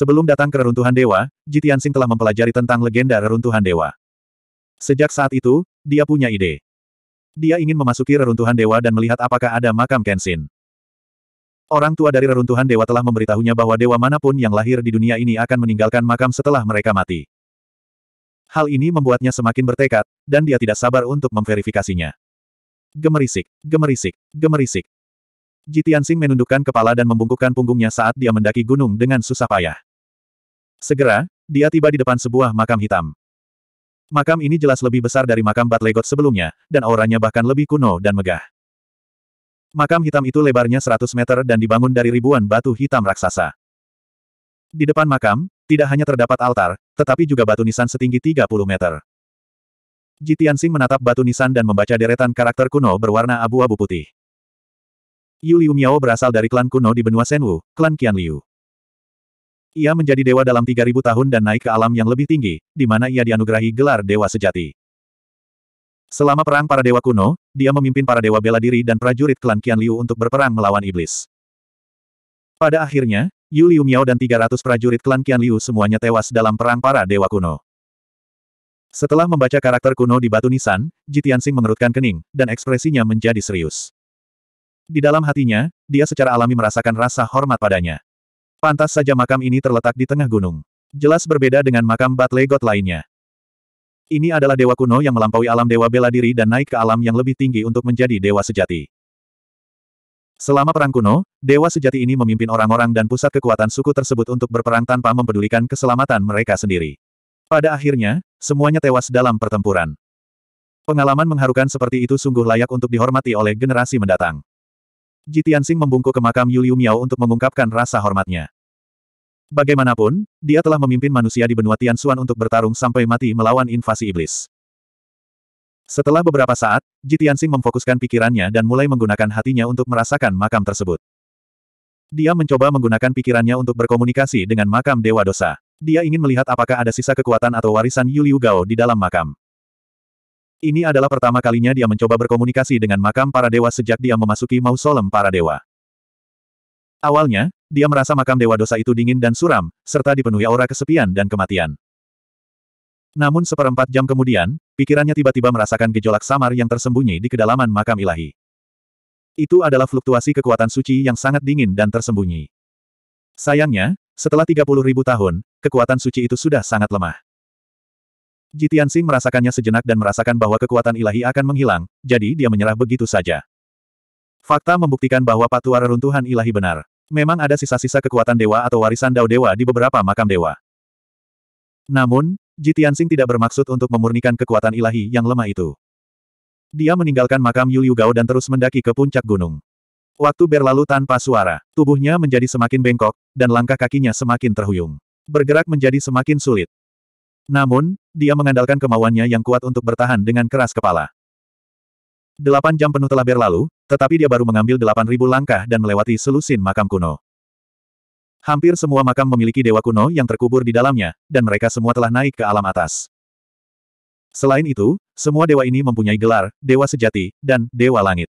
Sebelum datang ke reruntuhan dewa, Sing telah mempelajari tentang legenda reruntuhan dewa. Sejak saat itu, dia punya ide. Dia ingin memasuki reruntuhan dewa dan melihat apakah ada makam Kenshin. Orang tua dari reruntuhan dewa telah memberitahunya bahwa dewa manapun yang lahir di dunia ini akan meninggalkan makam setelah mereka mati. Hal ini membuatnya semakin bertekad, dan dia tidak sabar untuk memverifikasinya. Gemerisik, gemerisik, gemerisik. Sing menundukkan kepala dan membungkukkan punggungnya saat dia mendaki gunung dengan susah payah. Segera, dia tiba di depan sebuah makam hitam. Makam ini jelas lebih besar dari makam Batlegot sebelumnya, dan auranya bahkan lebih kuno dan megah. Makam hitam itu lebarnya 100 meter dan dibangun dari ribuan batu hitam raksasa. Di depan makam, tidak hanya terdapat altar, tetapi juga batu nisan setinggi 30 meter. Sing menatap batu nisan dan membaca deretan karakter kuno berwarna abu-abu putih. Yu Liu Miao berasal dari klan kuno di benua Senwu, klan Qianliu. Ia menjadi dewa dalam 3000 tahun dan naik ke alam yang lebih tinggi, di mana ia dianugerahi gelar dewa sejati. Selama perang para dewa kuno, dia memimpin para dewa bela diri dan prajurit klan Qian Liu untuk berperang melawan iblis. Pada akhirnya, Yu Liu Miao dan 300 prajurit klan Qian Liu semuanya tewas dalam perang para dewa kuno. Setelah membaca karakter kuno di batu nisan, Jitiansing mengerutkan kening, dan ekspresinya menjadi serius. Di dalam hatinya, dia secara alami merasakan rasa hormat padanya. Pantas saja makam ini terletak di tengah gunung. Jelas berbeda dengan makam Batle God lainnya. Ini adalah dewa kuno yang melampaui alam dewa bela diri dan naik ke alam yang lebih tinggi untuk menjadi dewa sejati. Selama perang kuno, dewa sejati ini memimpin orang-orang dan pusat kekuatan suku tersebut untuk berperang tanpa mempedulikan keselamatan mereka sendiri. Pada akhirnya, semuanya tewas dalam pertempuran. Pengalaman mengharukan seperti itu sungguh layak untuk dihormati oleh generasi mendatang. Ji Tianxing membungkuk ke makam Yuliu Miao untuk mengungkapkan rasa hormatnya. Bagaimanapun, dia telah memimpin manusia di benua Tianxuan untuk bertarung sampai mati melawan invasi iblis. Setelah beberapa saat, Ji memfokuskan pikirannya dan mulai menggunakan hatinya untuk merasakan makam tersebut. Dia mencoba menggunakan pikirannya untuk berkomunikasi dengan makam Dewa Dosa. Dia ingin melihat apakah ada sisa kekuatan atau warisan Yuliu Gao di dalam makam. Ini adalah pertama kalinya dia mencoba berkomunikasi dengan makam para dewa sejak dia memasuki mausolem para dewa. Awalnya, dia merasa makam dewa dosa itu dingin dan suram, serta dipenuhi aura kesepian dan kematian. Namun seperempat jam kemudian, pikirannya tiba-tiba merasakan gejolak samar yang tersembunyi di kedalaman makam ilahi. Itu adalah fluktuasi kekuatan suci yang sangat dingin dan tersembunyi. Sayangnya, setelah 30.000 tahun, kekuatan suci itu sudah sangat lemah. Jitiansing merasakannya sejenak dan merasakan bahwa kekuatan ilahi akan menghilang, jadi dia menyerah begitu saja. Fakta membuktikan bahwa patua reruntuhan ilahi benar. Memang ada sisa-sisa kekuatan dewa atau warisan dao dewa di beberapa makam dewa. Namun, Jitiansing tidak bermaksud untuk memurnikan kekuatan ilahi yang lemah itu. Dia meninggalkan makam Yuliu Gao dan terus mendaki ke puncak gunung. Waktu berlalu tanpa suara, tubuhnya menjadi semakin bengkok, dan langkah kakinya semakin terhuyung. Bergerak menjadi semakin sulit. Namun, dia mengandalkan kemauannya yang kuat untuk bertahan dengan keras kepala. Delapan jam penuh telah berlalu, tetapi dia baru mengambil delapan ribu langkah dan melewati selusin makam kuno. Hampir semua makam memiliki dewa kuno yang terkubur di dalamnya, dan mereka semua telah naik ke alam atas. Selain itu, semua dewa ini mempunyai gelar, dewa sejati, dan dewa langit.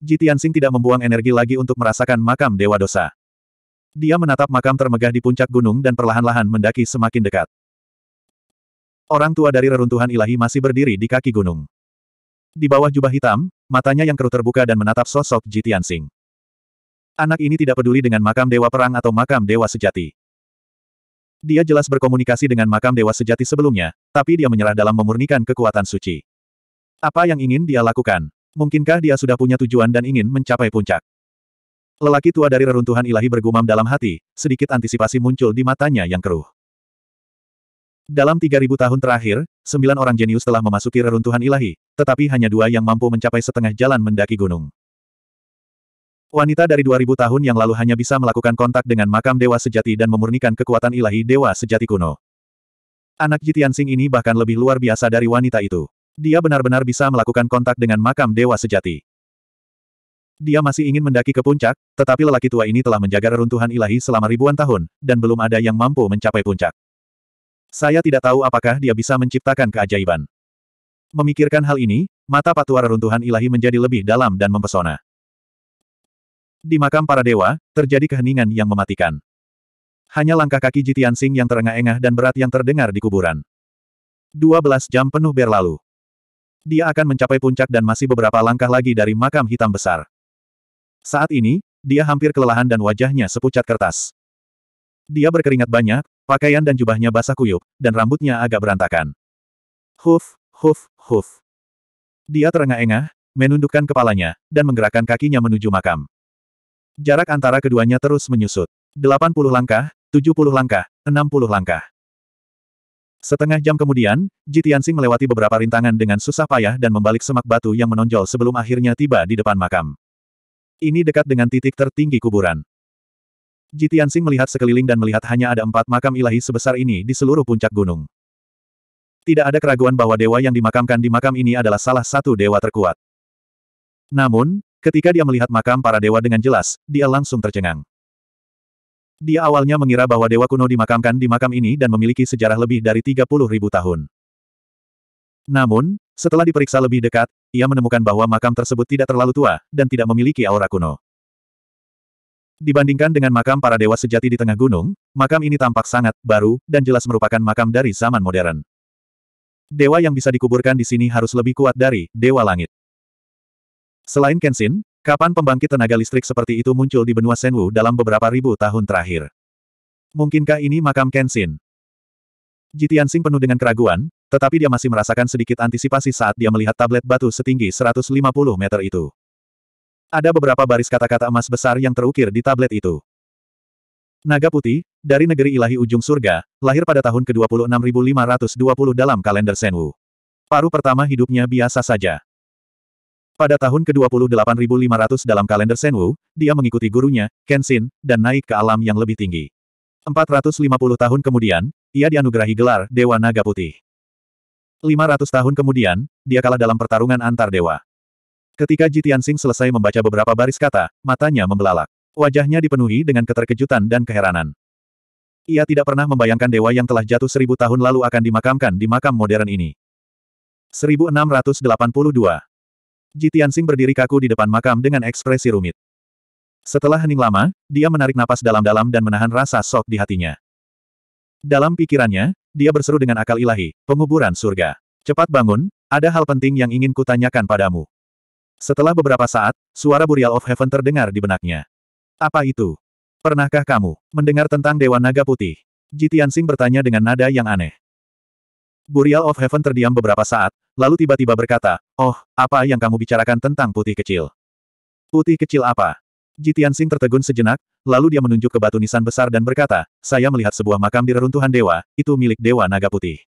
Jitian tidak membuang energi lagi untuk merasakan makam dewa dosa. Dia menatap makam termegah di puncak gunung dan perlahan-lahan mendaki semakin dekat. Orang tua dari reruntuhan ilahi masih berdiri di kaki gunung. Di bawah jubah hitam, matanya yang keruh terbuka dan menatap sosok Ji Tianxing. Anak ini tidak peduli dengan makam dewa perang atau makam dewa sejati. Dia jelas berkomunikasi dengan makam dewa sejati sebelumnya, tapi dia menyerah dalam memurnikan kekuatan suci. Apa yang ingin dia lakukan? Mungkinkah dia sudah punya tujuan dan ingin mencapai puncak? Lelaki tua dari reruntuhan ilahi bergumam dalam hati, sedikit antisipasi muncul di matanya yang keruh. Dalam 3000 tahun terakhir, sembilan orang jenius telah memasuki reruntuhan ilahi, tetapi hanya dua yang mampu mencapai setengah jalan mendaki gunung. Wanita dari 2000 tahun yang lalu hanya bisa melakukan kontak dengan makam dewa sejati dan memurnikan kekuatan ilahi dewa sejati kuno. Anak Jitian Sing ini bahkan lebih luar biasa dari wanita itu. Dia benar-benar bisa melakukan kontak dengan makam dewa sejati. Dia masih ingin mendaki ke puncak, tetapi lelaki tua ini telah menjaga reruntuhan ilahi selama ribuan tahun, dan belum ada yang mampu mencapai puncak. Saya tidak tahu apakah dia bisa menciptakan keajaiban. Memikirkan hal ini, mata patuara runtuhan ilahi menjadi lebih dalam dan mempesona. Di makam para dewa, terjadi keheningan yang mematikan. Hanya langkah kaki Jitian Sing yang terengah-engah dan berat yang terdengar di kuburan. 12 jam penuh berlalu. Dia akan mencapai puncak dan masih beberapa langkah lagi dari makam hitam besar. Saat ini, dia hampir kelelahan dan wajahnya sepucat kertas. Dia berkeringat banyak, Pakaian dan jubahnya basah kuyup, dan rambutnya agak berantakan. Huf, huf, huf. Dia terengah-engah, menundukkan kepalanya, dan menggerakkan kakinya menuju makam. Jarak antara keduanya terus menyusut. 80 langkah, 70 langkah, 60 langkah. Setengah jam kemudian, Jitiansing melewati beberapa rintangan dengan susah payah dan membalik semak batu yang menonjol sebelum akhirnya tiba di depan makam. Ini dekat dengan titik tertinggi kuburan. Jitian Sing melihat sekeliling dan melihat hanya ada empat makam ilahi sebesar ini di seluruh puncak gunung. Tidak ada keraguan bahwa dewa yang dimakamkan di makam ini adalah salah satu dewa terkuat. Namun, ketika dia melihat makam para dewa dengan jelas, dia langsung tercengang. Dia awalnya mengira bahwa dewa kuno dimakamkan di makam ini dan memiliki sejarah lebih dari 30 ribu tahun. Namun, setelah diperiksa lebih dekat, ia menemukan bahwa makam tersebut tidak terlalu tua, dan tidak memiliki aura kuno. Dibandingkan dengan makam para dewa sejati di tengah gunung, makam ini tampak sangat baru dan jelas merupakan makam dari zaman modern. Dewa yang bisa dikuburkan di sini harus lebih kuat dari dewa langit. Selain Kenshin, kapan pembangkit tenaga listrik seperti itu muncul di benua Senwu dalam beberapa ribu tahun terakhir? Mungkinkah ini makam Kenshin? Jitian penuh dengan keraguan, tetapi dia masih merasakan sedikit antisipasi saat dia melihat tablet batu setinggi 150 meter itu. Ada beberapa baris kata-kata emas besar yang terukir di tablet itu. Naga putih, dari negeri ilahi ujung surga, lahir pada tahun ke-26520 dalam kalender Senwu. Paru pertama hidupnya biasa saja. Pada tahun ke-28500 dalam kalender Senwu, dia mengikuti gurunya, Kenshin, dan naik ke alam yang lebih tinggi. 450 tahun kemudian, ia dianugerahi gelar Dewa Naga Putih. 500 tahun kemudian, dia kalah dalam pertarungan antar dewa. Ketika Ji Tianxing selesai membaca beberapa baris kata, matanya membelalak. Wajahnya dipenuhi dengan keterkejutan dan keheranan. Ia tidak pernah membayangkan dewa yang telah jatuh seribu tahun lalu akan dimakamkan di makam modern ini. 1682 Ji Tianxing berdiri kaku di depan makam dengan ekspresi rumit. Setelah hening lama, dia menarik napas dalam-dalam dan menahan rasa sok di hatinya. Dalam pikirannya, dia berseru dengan akal ilahi, penguburan surga. Cepat bangun, ada hal penting yang ingin kutanyakan padamu. Setelah beberapa saat, suara Burial of Heaven terdengar di benaknya. Apa itu? Pernahkah kamu mendengar tentang Dewa Naga Putih? Jitian Sing bertanya dengan nada yang aneh. Burial of Heaven terdiam beberapa saat, lalu tiba-tiba berkata, Oh, apa yang kamu bicarakan tentang putih kecil? Putih kecil apa? Jitian Sing tertegun sejenak, lalu dia menunjuk ke batu nisan besar dan berkata, Saya melihat sebuah makam di reruntuhan dewa, itu milik Dewa Naga Putih.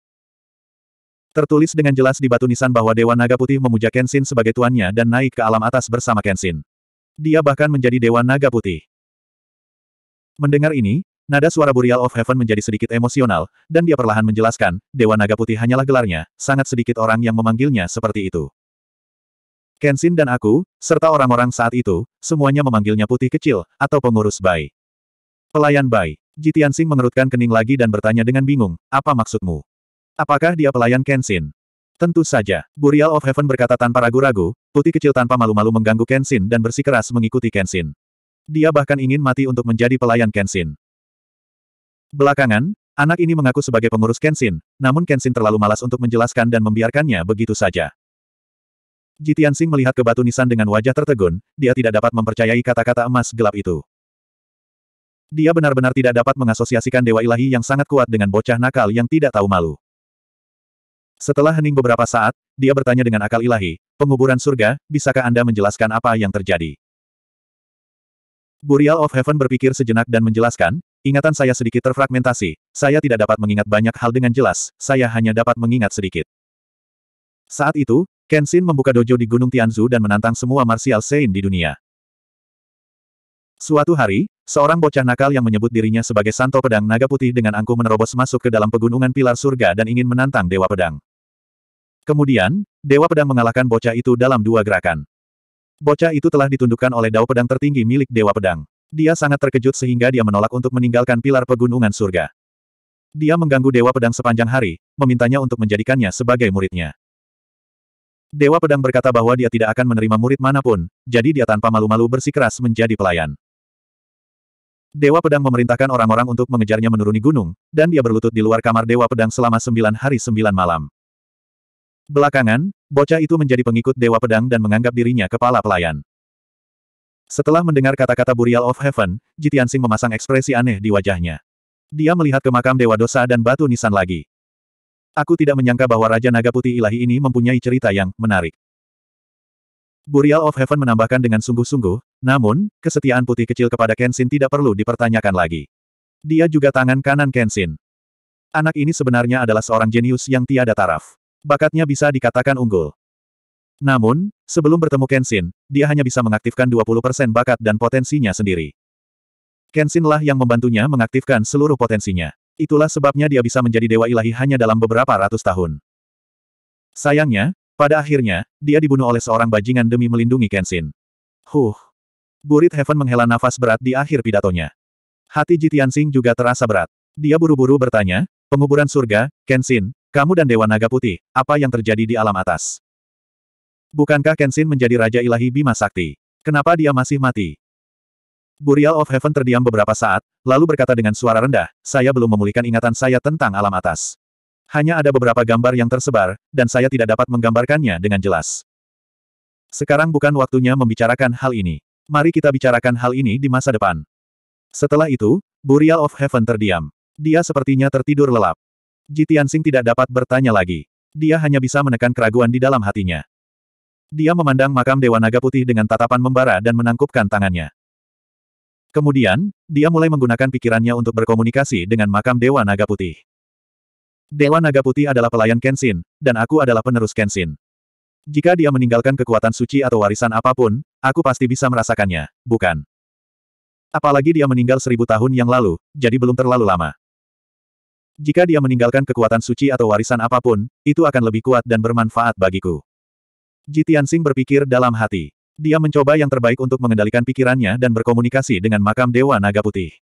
Tertulis dengan jelas di batu nisan bahwa Dewa Naga Putih memuja Kenshin sebagai tuannya dan naik ke alam atas bersama Kenshin. Dia bahkan menjadi Dewa Naga Putih. Mendengar ini, nada suara Burial of Heaven menjadi sedikit emosional, dan dia perlahan menjelaskan, Dewa Naga Putih hanyalah gelarnya, sangat sedikit orang yang memanggilnya seperti itu. Kenshin dan aku, serta orang-orang saat itu, semuanya memanggilnya putih kecil, atau pengurus Bai. Pelayan Bai, Jitiansing mengerutkan kening lagi dan bertanya dengan bingung, apa maksudmu? Apakah dia pelayan Kenshin? Tentu saja, Burial of Heaven berkata tanpa ragu-ragu, putih kecil tanpa malu-malu mengganggu Kenshin dan bersikeras mengikuti Kenshin. Dia bahkan ingin mati untuk menjadi pelayan Kenshin. Belakangan, anak ini mengaku sebagai pengurus Kenshin, namun Kenshin terlalu malas untuk menjelaskan dan membiarkannya begitu saja. Jitian Sing melihat ke batu nisan dengan wajah tertegun, dia tidak dapat mempercayai kata-kata emas gelap itu. Dia benar-benar tidak dapat mengasosiasikan dewa ilahi yang sangat kuat dengan bocah nakal yang tidak tahu malu. Setelah hening beberapa saat, dia bertanya dengan akal ilahi, penguburan surga, bisakah Anda menjelaskan apa yang terjadi? Burial of Heaven berpikir sejenak dan menjelaskan, ingatan saya sedikit terfragmentasi, saya tidak dapat mengingat banyak hal dengan jelas, saya hanya dapat mengingat sedikit. Saat itu, Kenshin membuka dojo di Gunung Tianzu dan menantang semua martial saint di dunia. Suatu hari, seorang bocah nakal yang menyebut dirinya sebagai Santo Pedang Naga Putih dengan angku menerobos masuk ke dalam pegunungan pilar surga dan ingin menantang Dewa Pedang. Kemudian, Dewa Pedang mengalahkan bocah itu dalam dua gerakan. Bocah itu telah ditundukkan oleh dao pedang tertinggi milik Dewa Pedang. Dia sangat terkejut sehingga dia menolak untuk meninggalkan pilar pegunungan surga. Dia mengganggu Dewa Pedang sepanjang hari, memintanya untuk menjadikannya sebagai muridnya. Dewa Pedang berkata bahwa dia tidak akan menerima murid manapun, jadi dia tanpa malu-malu bersikeras menjadi pelayan. Dewa Pedang memerintahkan orang-orang untuk mengejarnya menuruni gunung, dan dia berlutut di luar kamar Dewa Pedang selama sembilan hari sembilan malam. Belakangan, bocah itu menjadi pengikut Dewa Pedang dan menganggap dirinya kepala pelayan. Setelah mendengar kata-kata Burial of Heaven, Jitiansing memasang ekspresi aneh di wajahnya. Dia melihat ke makam Dewa Dosa dan Batu Nisan lagi. Aku tidak menyangka bahwa Raja Naga Putih Ilahi ini mempunyai cerita yang menarik. Burial of Heaven menambahkan dengan sungguh-sungguh, namun, kesetiaan putih kecil kepada Kenshin tidak perlu dipertanyakan lagi. Dia juga tangan kanan Kenshin. Anak ini sebenarnya adalah seorang jenius yang tiada taraf. Bakatnya bisa dikatakan unggul. Namun, sebelum bertemu Kenshin, dia hanya bisa mengaktifkan 20% bakat dan potensinya sendiri. Kenshin lah yang membantunya mengaktifkan seluruh potensinya. Itulah sebabnya dia bisa menjadi dewa ilahi hanya dalam beberapa ratus tahun. Sayangnya, pada akhirnya, dia dibunuh oleh seorang bajingan demi melindungi Kenshin. Huh. Burit Heaven menghela nafas berat di akhir pidatonya. Hati Jitian Sing juga terasa berat. Dia buru-buru bertanya, penguburan surga, Kenshin, kamu dan Dewa Naga Putih, apa yang terjadi di alam atas? Bukankah Kenshin menjadi Raja Ilahi Bima Sakti? Kenapa dia masih mati? Burial of Heaven terdiam beberapa saat, lalu berkata dengan suara rendah, saya belum memulihkan ingatan saya tentang alam atas. Hanya ada beberapa gambar yang tersebar, dan saya tidak dapat menggambarkannya dengan jelas. Sekarang bukan waktunya membicarakan hal ini. Mari kita bicarakan hal ini di masa depan. Setelah itu, Burial of Heaven terdiam. Dia sepertinya tertidur lelap. Jitiansing tidak dapat bertanya lagi. Dia hanya bisa menekan keraguan di dalam hatinya. Dia memandang makam Dewa Naga Putih dengan tatapan membara dan menangkupkan tangannya. Kemudian, dia mulai menggunakan pikirannya untuk berkomunikasi dengan makam Dewa Naga Putih. Dewa Naga Putih adalah pelayan Kenshin, dan aku adalah penerus Kenshin. Jika dia meninggalkan kekuatan suci atau warisan apapun, aku pasti bisa merasakannya, bukan? Apalagi dia meninggal seribu tahun yang lalu, jadi belum terlalu lama. Jika dia meninggalkan kekuatan suci atau warisan apapun, itu akan lebih kuat dan bermanfaat bagiku. Jitiansing berpikir dalam hati. Dia mencoba yang terbaik untuk mengendalikan pikirannya dan berkomunikasi dengan makam Dewa Naga Putih.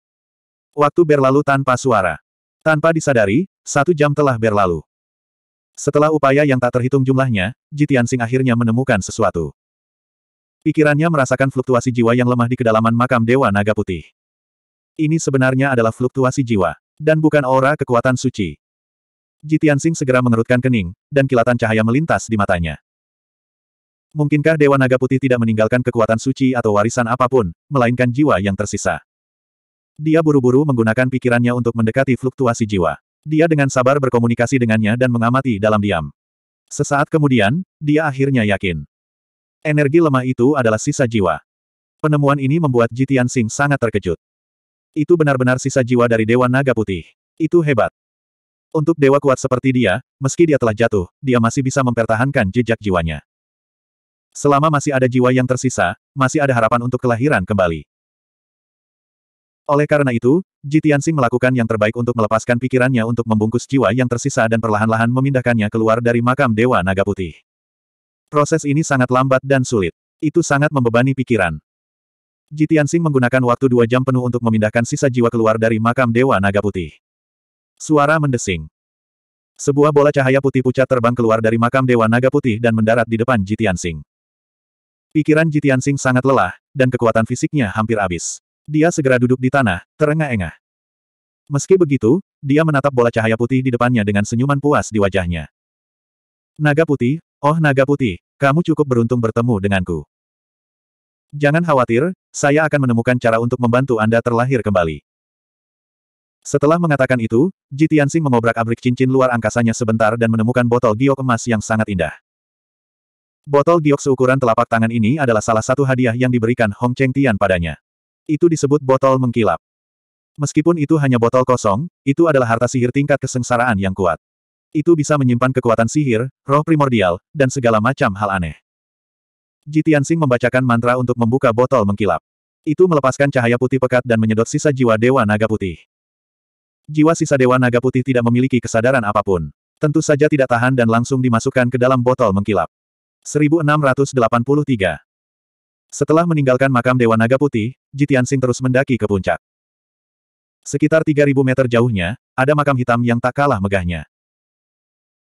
Waktu berlalu tanpa suara. Tanpa disadari, satu jam telah berlalu. Setelah upaya yang tak terhitung jumlahnya, Jitian Sing akhirnya menemukan sesuatu. Pikirannya merasakan fluktuasi jiwa yang lemah di kedalaman makam Dewa Naga Putih. Ini sebenarnya adalah fluktuasi jiwa, dan bukan aura kekuatan suci. Jitian Sing segera mengerutkan kening, dan kilatan cahaya melintas di matanya. Mungkinkah Dewa Naga Putih tidak meninggalkan kekuatan suci atau warisan apapun, melainkan jiwa yang tersisa? Dia buru-buru menggunakan pikirannya untuk mendekati fluktuasi jiwa. Dia dengan sabar berkomunikasi dengannya dan mengamati dalam diam. Sesaat kemudian, dia akhirnya yakin. Energi lemah itu adalah sisa jiwa. Penemuan ini membuat Jitian Sing sangat terkejut. Itu benar-benar sisa jiwa dari Dewa Naga Putih. Itu hebat. Untuk dewa kuat seperti dia, meski dia telah jatuh, dia masih bisa mempertahankan jejak jiwanya. Selama masih ada jiwa yang tersisa, masih ada harapan untuk kelahiran kembali. Oleh karena itu, Tianxing melakukan yang terbaik untuk melepaskan pikirannya untuk membungkus jiwa yang tersisa dan perlahan-lahan memindahkannya keluar dari makam Dewa Naga Putih. Proses ini sangat lambat dan sulit. Itu sangat membebani pikiran. Tianxing menggunakan waktu dua jam penuh untuk memindahkan sisa jiwa keluar dari makam Dewa Naga Putih. Suara mendesing. Sebuah bola cahaya putih pucat terbang keluar dari makam Dewa Naga Putih dan mendarat di depan Jitian Sing. Pikiran Jitian Sing sangat lelah, dan kekuatan fisiknya hampir habis. Dia segera duduk di tanah, terengah-engah. Meski begitu, dia menatap bola cahaya putih di depannya dengan senyuman puas di wajahnya. Naga putih, oh naga putih, kamu cukup beruntung bertemu denganku. Jangan khawatir, saya akan menemukan cara untuk membantu Anda terlahir kembali. Setelah mengatakan itu, Ji mengobrak-abrik cincin luar angkasanya sebentar dan menemukan botol giok emas yang sangat indah. Botol giok seukuran telapak tangan ini adalah salah satu hadiah yang diberikan Hong Cheng Tian padanya. Itu disebut botol mengkilap. Meskipun itu hanya botol kosong, itu adalah harta sihir tingkat kesengsaraan yang kuat. Itu bisa menyimpan kekuatan sihir, roh primordial, dan segala macam hal aneh. Jitiansing membacakan mantra untuk membuka botol mengkilap. Itu melepaskan cahaya putih pekat dan menyedot sisa jiwa Dewa Naga Putih. Jiwa sisa Dewa Naga Putih tidak memiliki kesadaran apapun. Tentu saja tidak tahan dan langsung dimasukkan ke dalam botol mengkilap. 1683 setelah meninggalkan makam Dewa Naga Putih, Jitiansing terus mendaki ke puncak. Sekitar 3.000 meter jauhnya, ada makam hitam yang tak kalah megahnya.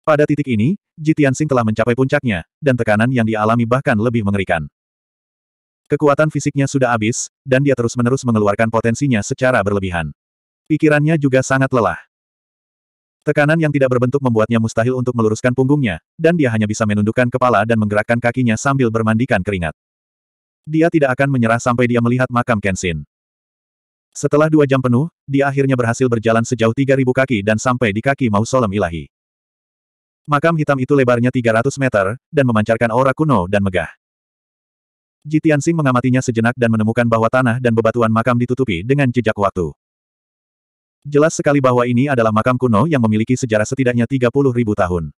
Pada titik ini, Jitiansing telah mencapai puncaknya, dan tekanan yang dialami bahkan lebih mengerikan. Kekuatan fisiknya sudah habis, dan dia terus-menerus mengeluarkan potensinya secara berlebihan. Pikirannya juga sangat lelah. Tekanan yang tidak berbentuk membuatnya mustahil untuk meluruskan punggungnya, dan dia hanya bisa menundukkan kepala dan menggerakkan kakinya sambil bermandikan keringat. Dia tidak akan menyerah sampai dia melihat makam Kenshin. Setelah dua jam penuh, dia akhirnya berhasil berjalan sejauh 3.000 kaki dan sampai di kaki mausolem ilahi. Makam hitam itu lebarnya 300 meter, dan memancarkan aura kuno dan megah. Jitian Sing mengamatinya sejenak dan menemukan bahwa tanah dan bebatuan makam ditutupi dengan jejak waktu. Jelas sekali bahwa ini adalah makam kuno yang memiliki sejarah setidaknya 30.000 tahun.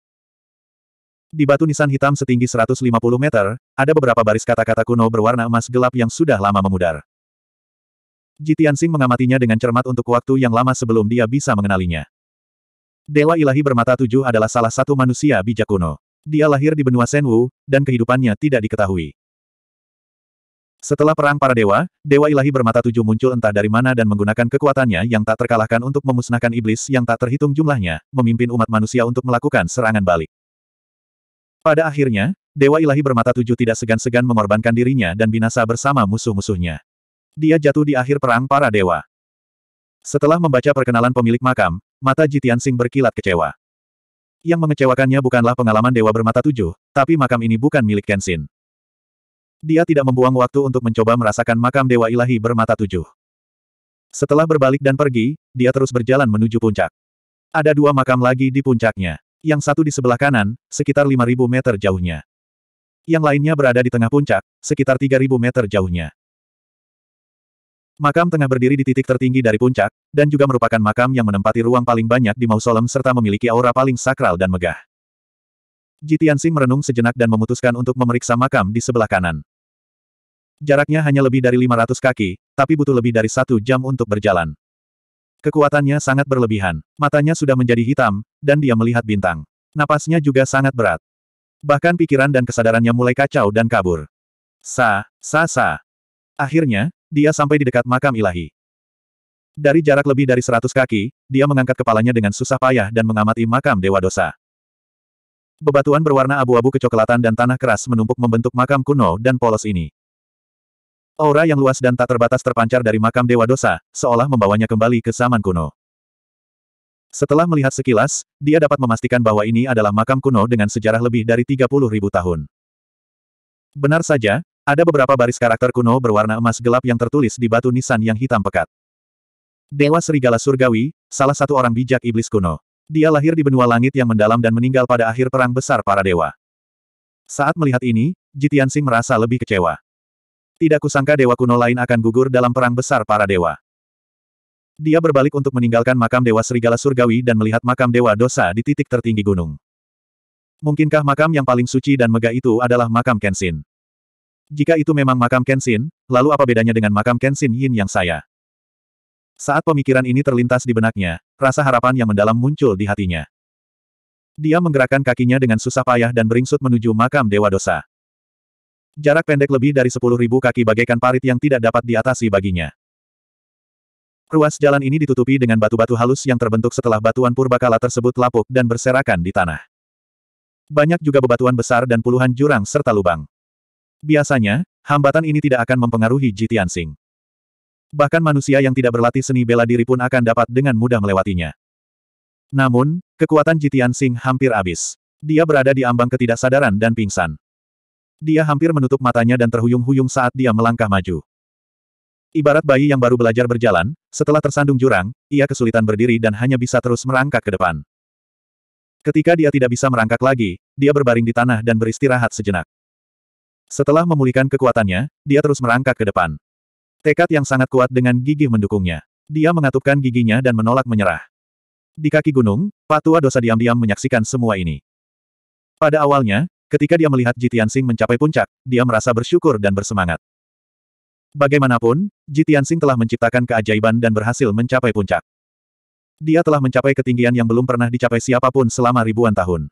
Di batu nisan hitam setinggi 150 meter, ada beberapa baris kata-kata kuno berwarna emas gelap yang sudah lama memudar. Jitiansing mengamatinya dengan cermat untuk waktu yang lama sebelum dia bisa mengenalinya. Dewa Ilahi Bermata Tujuh adalah salah satu manusia bijak kuno. Dia lahir di benua Senwu, dan kehidupannya tidak diketahui. Setelah perang para dewa, Dewa Ilahi Bermata Tujuh muncul entah dari mana dan menggunakan kekuatannya yang tak terkalahkan untuk memusnahkan iblis yang tak terhitung jumlahnya, memimpin umat manusia untuk melakukan serangan balik. Pada akhirnya, Dewa Ilahi bermata tujuh tidak segan-segan mengorbankan dirinya dan binasa bersama musuh-musuhnya. Dia jatuh di akhir perang para dewa. Setelah membaca perkenalan pemilik makam, mata Jitian Sing berkilat kecewa. Yang mengecewakannya bukanlah pengalaman dewa bermata tujuh, tapi makam ini bukan milik Kenshin. Dia tidak membuang waktu untuk mencoba merasakan makam dewa ilahi bermata tujuh. Setelah berbalik dan pergi, dia terus berjalan menuju puncak. Ada dua makam lagi di puncaknya yang satu di sebelah kanan, sekitar 5.000 meter jauhnya. Yang lainnya berada di tengah puncak, sekitar 3.000 meter jauhnya. Makam tengah berdiri di titik tertinggi dari puncak, dan juga merupakan makam yang menempati ruang paling banyak di mausolem serta memiliki aura paling sakral dan megah. Jitiansing merenung sejenak dan memutuskan untuk memeriksa makam di sebelah kanan. Jaraknya hanya lebih dari 500 kaki, tapi butuh lebih dari satu jam untuk berjalan. Kekuatannya sangat berlebihan. Matanya sudah menjadi hitam, dan dia melihat bintang. Napasnya juga sangat berat. Bahkan pikiran dan kesadarannya mulai kacau dan kabur. Sa, sa, sa. Akhirnya, dia sampai di dekat makam ilahi. Dari jarak lebih dari seratus kaki, dia mengangkat kepalanya dengan susah payah dan mengamati makam dewa dosa. Bebatuan berwarna abu-abu kecoklatan dan tanah keras menumpuk membentuk makam kuno dan polos ini. Aura yang luas dan tak terbatas terpancar dari makam Dewa Dosa, seolah membawanya kembali ke zaman kuno. Setelah melihat sekilas, dia dapat memastikan bahwa ini adalah makam kuno dengan sejarah lebih dari 30 ribu tahun. Benar saja, ada beberapa baris karakter kuno berwarna emas gelap yang tertulis di batu nisan yang hitam pekat. Dewa Serigala Surgawi, salah satu orang bijak iblis kuno. Dia lahir di benua langit yang mendalam dan meninggal pada akhir Perang Besar Para Dewa. Saat melihat ini, Jitian Sing merasa lebih kecewa. Tidak kusangka dewa kuno lain akan gugur dalam perang besar para dewa. Dia berbalik untuk meninggalkan makam dewa serigala surgawi dan melihat makam dewa dosa di titik tertinggi gunung. Mungkinkah makam yang paling suci dan megah itu adalah makam Kenshin? Jika itu memang makam Kenshin, lalu apa bedanya dengan makam Kenshin Yin yang saya? Saat pemikiran ini terlintas di benaknya, rasa harapan yang mendalam muncul di hatinya. Dia menggerakkan kakinya dengan susah payah dan beringsut menuju makam Dewa Dosa. Jarak pendek lebih dari 10.000 kaki bagaikan parit yang tidak dapat diatasi baginya. Ruas jalan ini ditutupi dengan batu-batu halus yang terbentuk setelah batuan purbakala tersebut lapuk dan berserakan di tanah. Banyak juga bebatuan besar dan puluhan jurang serta lubang. Biasanya, hambatan ini tidak akan mempengaruhi Jitian Sing. Bahkan manusia yang tidak berlatih seni bela diri pun akan dapat dengan mudah melewatinya. Namun, kekuatan Jitian Sing hampir habis. Dia berada di ambang ketidaksadaran dan pingsan. Dia hampir menutup matanya dan terhuyung-huyung saat dia melangkah maju. Ibarat bayi yang baru belajar berjalan, setelah tersandung jurang, ia kesulitan berdiri dan hanya bisa terus merangkak ke depan. Ketika dia tidak bisa merangkak lagi, dia berbaring di tanah dan beristirahat sejenak. Setelah memulihkan kekuatannya, dia terus merangkak ke depan. Tekad yang sangat kuat dengan gigih mendukungnya. Dia mengatupkan giginya dan menolak menyerah. Di kaki gunung, Patua Dosa diam-diam menyaksikan semua ini. Pada awalnya, Ketika dia melihat Jitian Sing mencapai puncak, dia merasa bersyukur dan bersemangat. Bagaimanapun, Jitian Sing telah menciptakan keajaiban dan berhasil mencapai puncak. Dia telah mencapai ketinggian yang belum pernah dicapai siapapun selama ribuan tahun.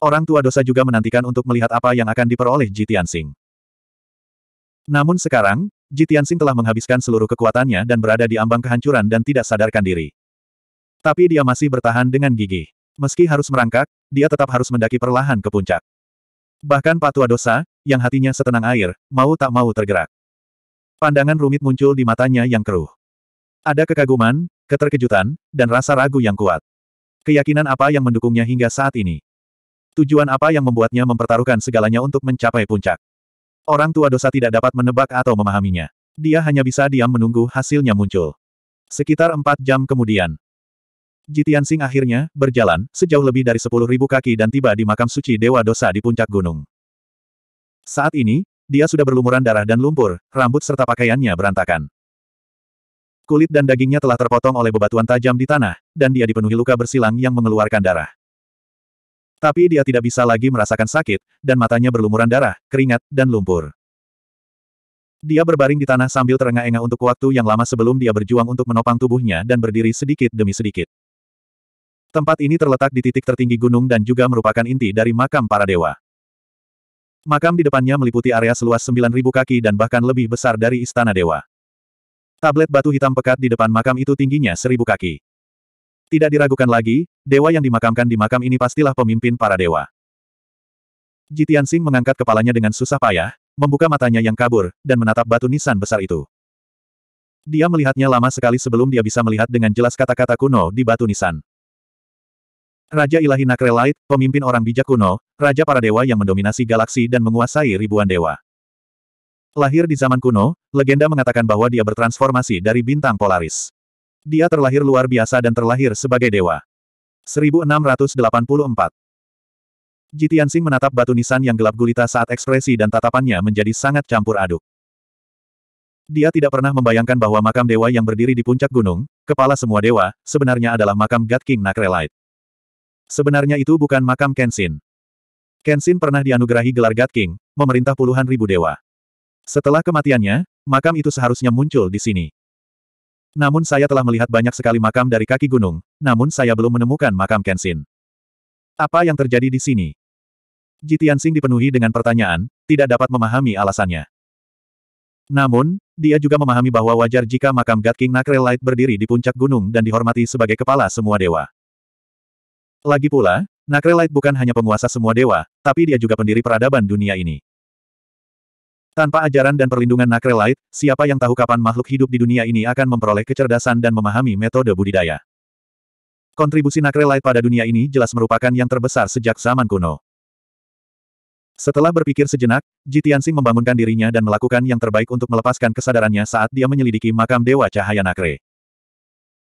Orang tua dosa juga menantikan untuk melihat apa yang akan diperoleh Jitian Sing. Namun sekarang, Jitian Sing telah menghabiskan seluruh kekuatannya dan berada di ambang kehancuran dan tidak sadarkan diri. Tapi dia masih bertahan dengan gigih. Meski harus merangkak, dia tetap harus mendaki perlahan ke puncak. Bahkan patua dosa, yang hatinya setenang air, mau tak mau tergerak. Pandangan rumit muncul di matanya yang keruh. Ada kekaguman, keterkejutan, dan rasa ragu yang kuat. Keyakinan apa yang mendukungnya hingga saat ini? Tujuan apa yang membuatnya mempertaruhkan segalanya untuk mencapai puncak? Orang tua dosa tidak dapat menebak atau memahaminya. Dia hanya bisa diam menunggu hasilnya muncul. Sekitar empat jam kemudian, Jitian Sing akhirnya, berjalan, sejauh lebih dari sepuluh ribu kaki dan tiba di makam suci Dewa Dosa di puncak gunung. Saat ini, dia sudah berlumuran darah dan lumpur, rambut serta pakaiannya berantakan. Kulit dan dagingnya telah terpotong oleh bebatuan tajam di tanah, dan dia dipenuhi luka bersilang yang mengeluarkan darah. Tapi dia tidak bisa lagi merasakan sakit, dan matanya berlumuran darah, keringat, dan lumpur. Dia berbaring di tanah sambil terengah-engah untuk waktu yang lama sebelum dia berjuang untuk menopang tubuhnya dan berdiri sedikit demi sedikit. Tempat ini terletak di titik tertinggi gunung dan juga merupakan inti dari makam para dewa. Makam di depannya meliputi area seluas 9.000 kaki dan bahkan lebih besar dari istana dewa. Tablet batu hitam pekat di depan makam itu tingginya 1.000 kaki. Tidak diragukan lagi, dewa yang dimakamkan di makam ini pastilah pemimpin para dewa. Jitian Sing mengangkat kepalanya dengan susah payah, membuka matanya yang kabur, dan menatap batu nisan besar itu. Dia melihatnya lama sekali sebelum dia bisa melihat dengan jelas kata-kata kuno di batu nisan. Raja Ilahi Nakrelite, pemimpin orang bijak kuno, raja para dewa yang mendominasi galaksi dan menguasai ribuan dewa. Lahir di zaman kuno, legenda mengatakan bahwa dia bertransformasi dari bintang Polaris. Dia terlahir luar biasa dan terlahir sebagai dewa. 1684 Jitian Sing menatap batu nisan yang gelap gulita saat ekspresi dan tatapannya menjadi sangat campur aduk. Dia tidak pernah membayangkan bahwa makam dewa yang berdiri di puncak gunung, kepala semua dewa, sebenarnya adalah makam God King Nakrelite. Sebenarnya itu bukan makam Kenshin. Kenshin pernah dianugerahi gelar God King, memerintah puluhan ribu dewa. Setelah kematiannya, makam itu seharusnya muncul di sini. Namun saya telah melihat banyak sekali makam dari kaki gunung, namun saya belum menemukan makam Kenshin. Apa yang terjadi di sini? Jitian Sing dipenuhi dengan pertanyaan, tidak dapat memahami alasannya. Namun, dia juga memahami bahwa wajar jika makam God King Nakrel berdiri di puncak gunung dan dihormati sebagai kepala semua dewa. Lagi pula, Nakrelite bukan hanya penguasa semua dewa, tapi dia juga pendiri peradaban dunia ini. Tanpa ajaran dan perlindungan Nakrelite, siapa yang tahu kapan makhluk hidup di dunia ini akan memperoleh kecerdasan dan memahami metode budidaya. Kontribusi Nakrelite pada dunia ini jelas merupakan yang terbesar sejak zaman kuno. Setelah berpikir sejenak, Jitiansing membangunkan dirinya dan melakukan yang terbaik untuk melepaskan kesadarannya saat dia menyelidiki makam Dewa Cahaya Nakre.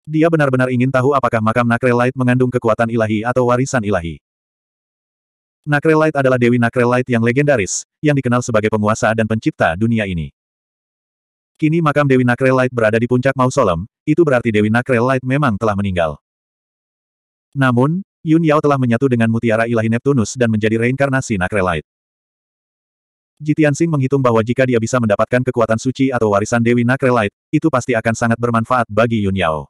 Dia benar-benar ingin tahu apakah makam Nakrelite mengandung kekuatan ilahi atau warisan ilahi. Nakrelite adalah Dewi Nakrelite yang legendaris, yang dikenal sebagai penguasa dan pencipta dunia ini. Kini makam Dewi Nakrelite berada di puncak mausolem, itu berarti Dewi Nakrelite memang telah meninggal. Namun, Yun Yao telah menyatu dengan mutiara ilahi Neptunus dan menjadi reinkarnasi Nakrelite. Jitian Sing menghitung bahwa jika dia bisa mendapatkan kekuatan suci atau warisan Dewi Nakrelite, itu pasti akan sangat bermanfaat bagi Yun Yao.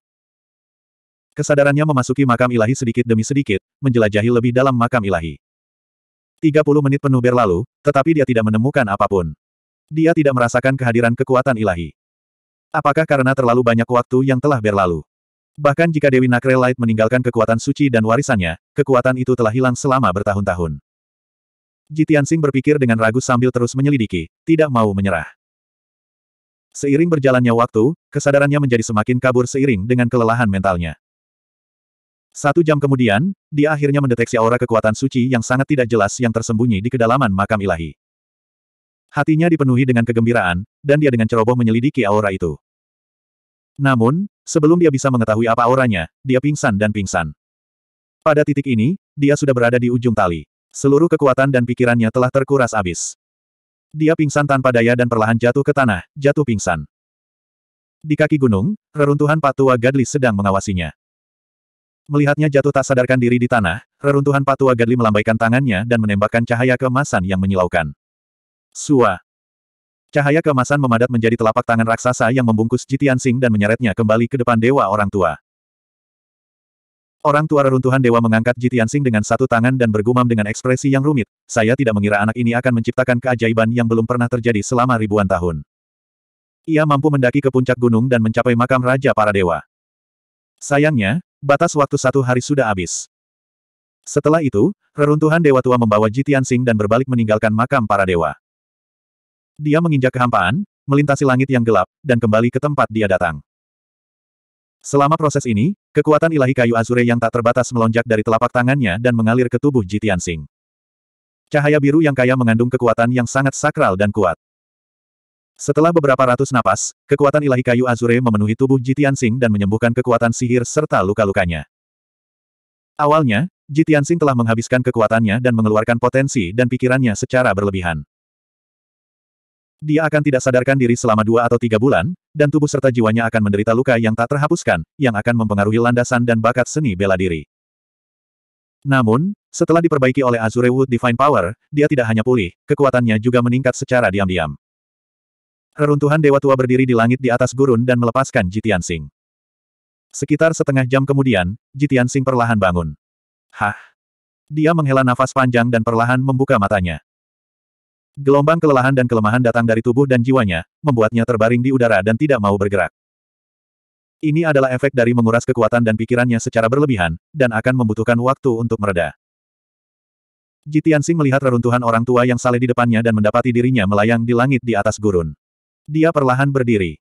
Kesadarannya memasuki makam ilahi sedikit demi sedikit, menjelajahi lebih dalam makam ilahi. 30 menit penuh berlalu, tetapi dia tidak menemukan apapun. Dia tidak merasakan kehadiran kekuatan ilahi. Apakah karena terlalu banyak waktu yang telah berlalu? Bahkan jika Dewi Nakre Light meninggalkan kekuatan suci dan warisannya, kekuatan itu telah hilang selama bertahun-tahun. Jitian Jitiansing berpikir dengan ragu sambil terus menyelidiki, tidak mau menyerah. Seiring berjalannya waktu, kesadarannya menjadi semakin kabur seiring dengan kelelahan mentalnya. Satu jam kemudian, dia akhirnya mendeteksi aura kekuatan suci yang sangat tidak jelas yang tersembunyi di kedalaman makam ilahi. Hatinya dipenuhi dengan kegembiraan, dan dia dengan ceroboh menyelidiki aura itu. Namun, sebelum dia bisa mengetahui apa auranya, dia pingsan dan pingsan. Pada titik ini, dia sudah berada di ujung tali. Seluruh kekuatan dan pikirannya telah terkuras abis. Dia pingsan tanpa daya dan perlahan jatuh ke tanah, jatuh pingsan. Di kaki gunung, reruntuhan patua Gadlis sedang mengawasinya. Melihatnya jatuh tak sadarkan diri di tanah, reruntuhan patua Gadli melambaikan tangannya dan menembakkan cahaya kemasan yang menyilaukan. Sua. Cahaya kemasan memadat menjadi telapak tangan raksasa yang membungkus Jitian Sing dan menyeretnya kembali ke depan dewa orang tua. Orang tua reruntuhan dewa mengangkat Jitian Sing dengan satu tangan dan bergumam dengan ekspresi yang rumit, saya tidak mengira anak ini akan menciptakan keajaiban yang belum pernah terjadi selama ribuan tahun. Ia mampu mendaki ke puncak gunung dan mencapai makam raja para dewa. Sayangnya, Batas waktu satu hari sudah habis. Setelah itu, reruntuhan Dewa Tua membawa Jitian Sing dan berbalik meninggalkan makam para dewa. Dia menginjak kehampaan, melintasi langit yang gelap, dan kembali ke tempat dia datang. Selama proses ini, kekuatan ilahi kayu azure yang tak terbatas melonjak dari telapak tangannya dan mengalir ke tubuh Jitian Sing. Cahaya biru yang kaya mengandung kekuatan yang sangat sakral dan kuat. Setelah beberapa ratus napas, kekuatan ilahi kayu Azure memenuhi tubuh Jitian Sing dan menyembuhkan kekuatan sihir serta luka-lukanya. Awalnya, Jitian Sing telah menghabiskan kekuatannya dan mengeluarkan potensi dan pikirannya secara berlebihan. Dia akan tidak sadarkan diri selama dua atau tiga bulan, dan tubuh serta jiwanya akan menderita luka yang tak terhapuskan, yang akan mempengaruhi landasan dan bakat seni bela diri. Namun, setelah diperbaiki oleh Azure Wood Divine Power, dia tidak hanya pulih, kekuatannya juga meningkat secara diam-diam. Reruntuhan Dewa Tua berdiri di langit di atas gurun dan melepaskan Jitian Sing. Sekitar setengah jam kemudian, Jitian Sing perlahan bangun. Hah? Dia menghela nafas panjang dan perlahan membuka matanya. Gelombang kelelahan dan kelemahan datang dari tubuh dan jiwanya, membuatnya terbaring di udara dan tidak mau bergerak. Ini adalah efek dari menguras kekuatan dan pikirannya secara berlebihan, dan akan membutuhkan waktu untuk mereda. Jitian Sing melihat reruntuhan orang tua yang saleh di depannya dan mendapati dirinya melayang di langit di atas gurun. Dia perlahan berdiri.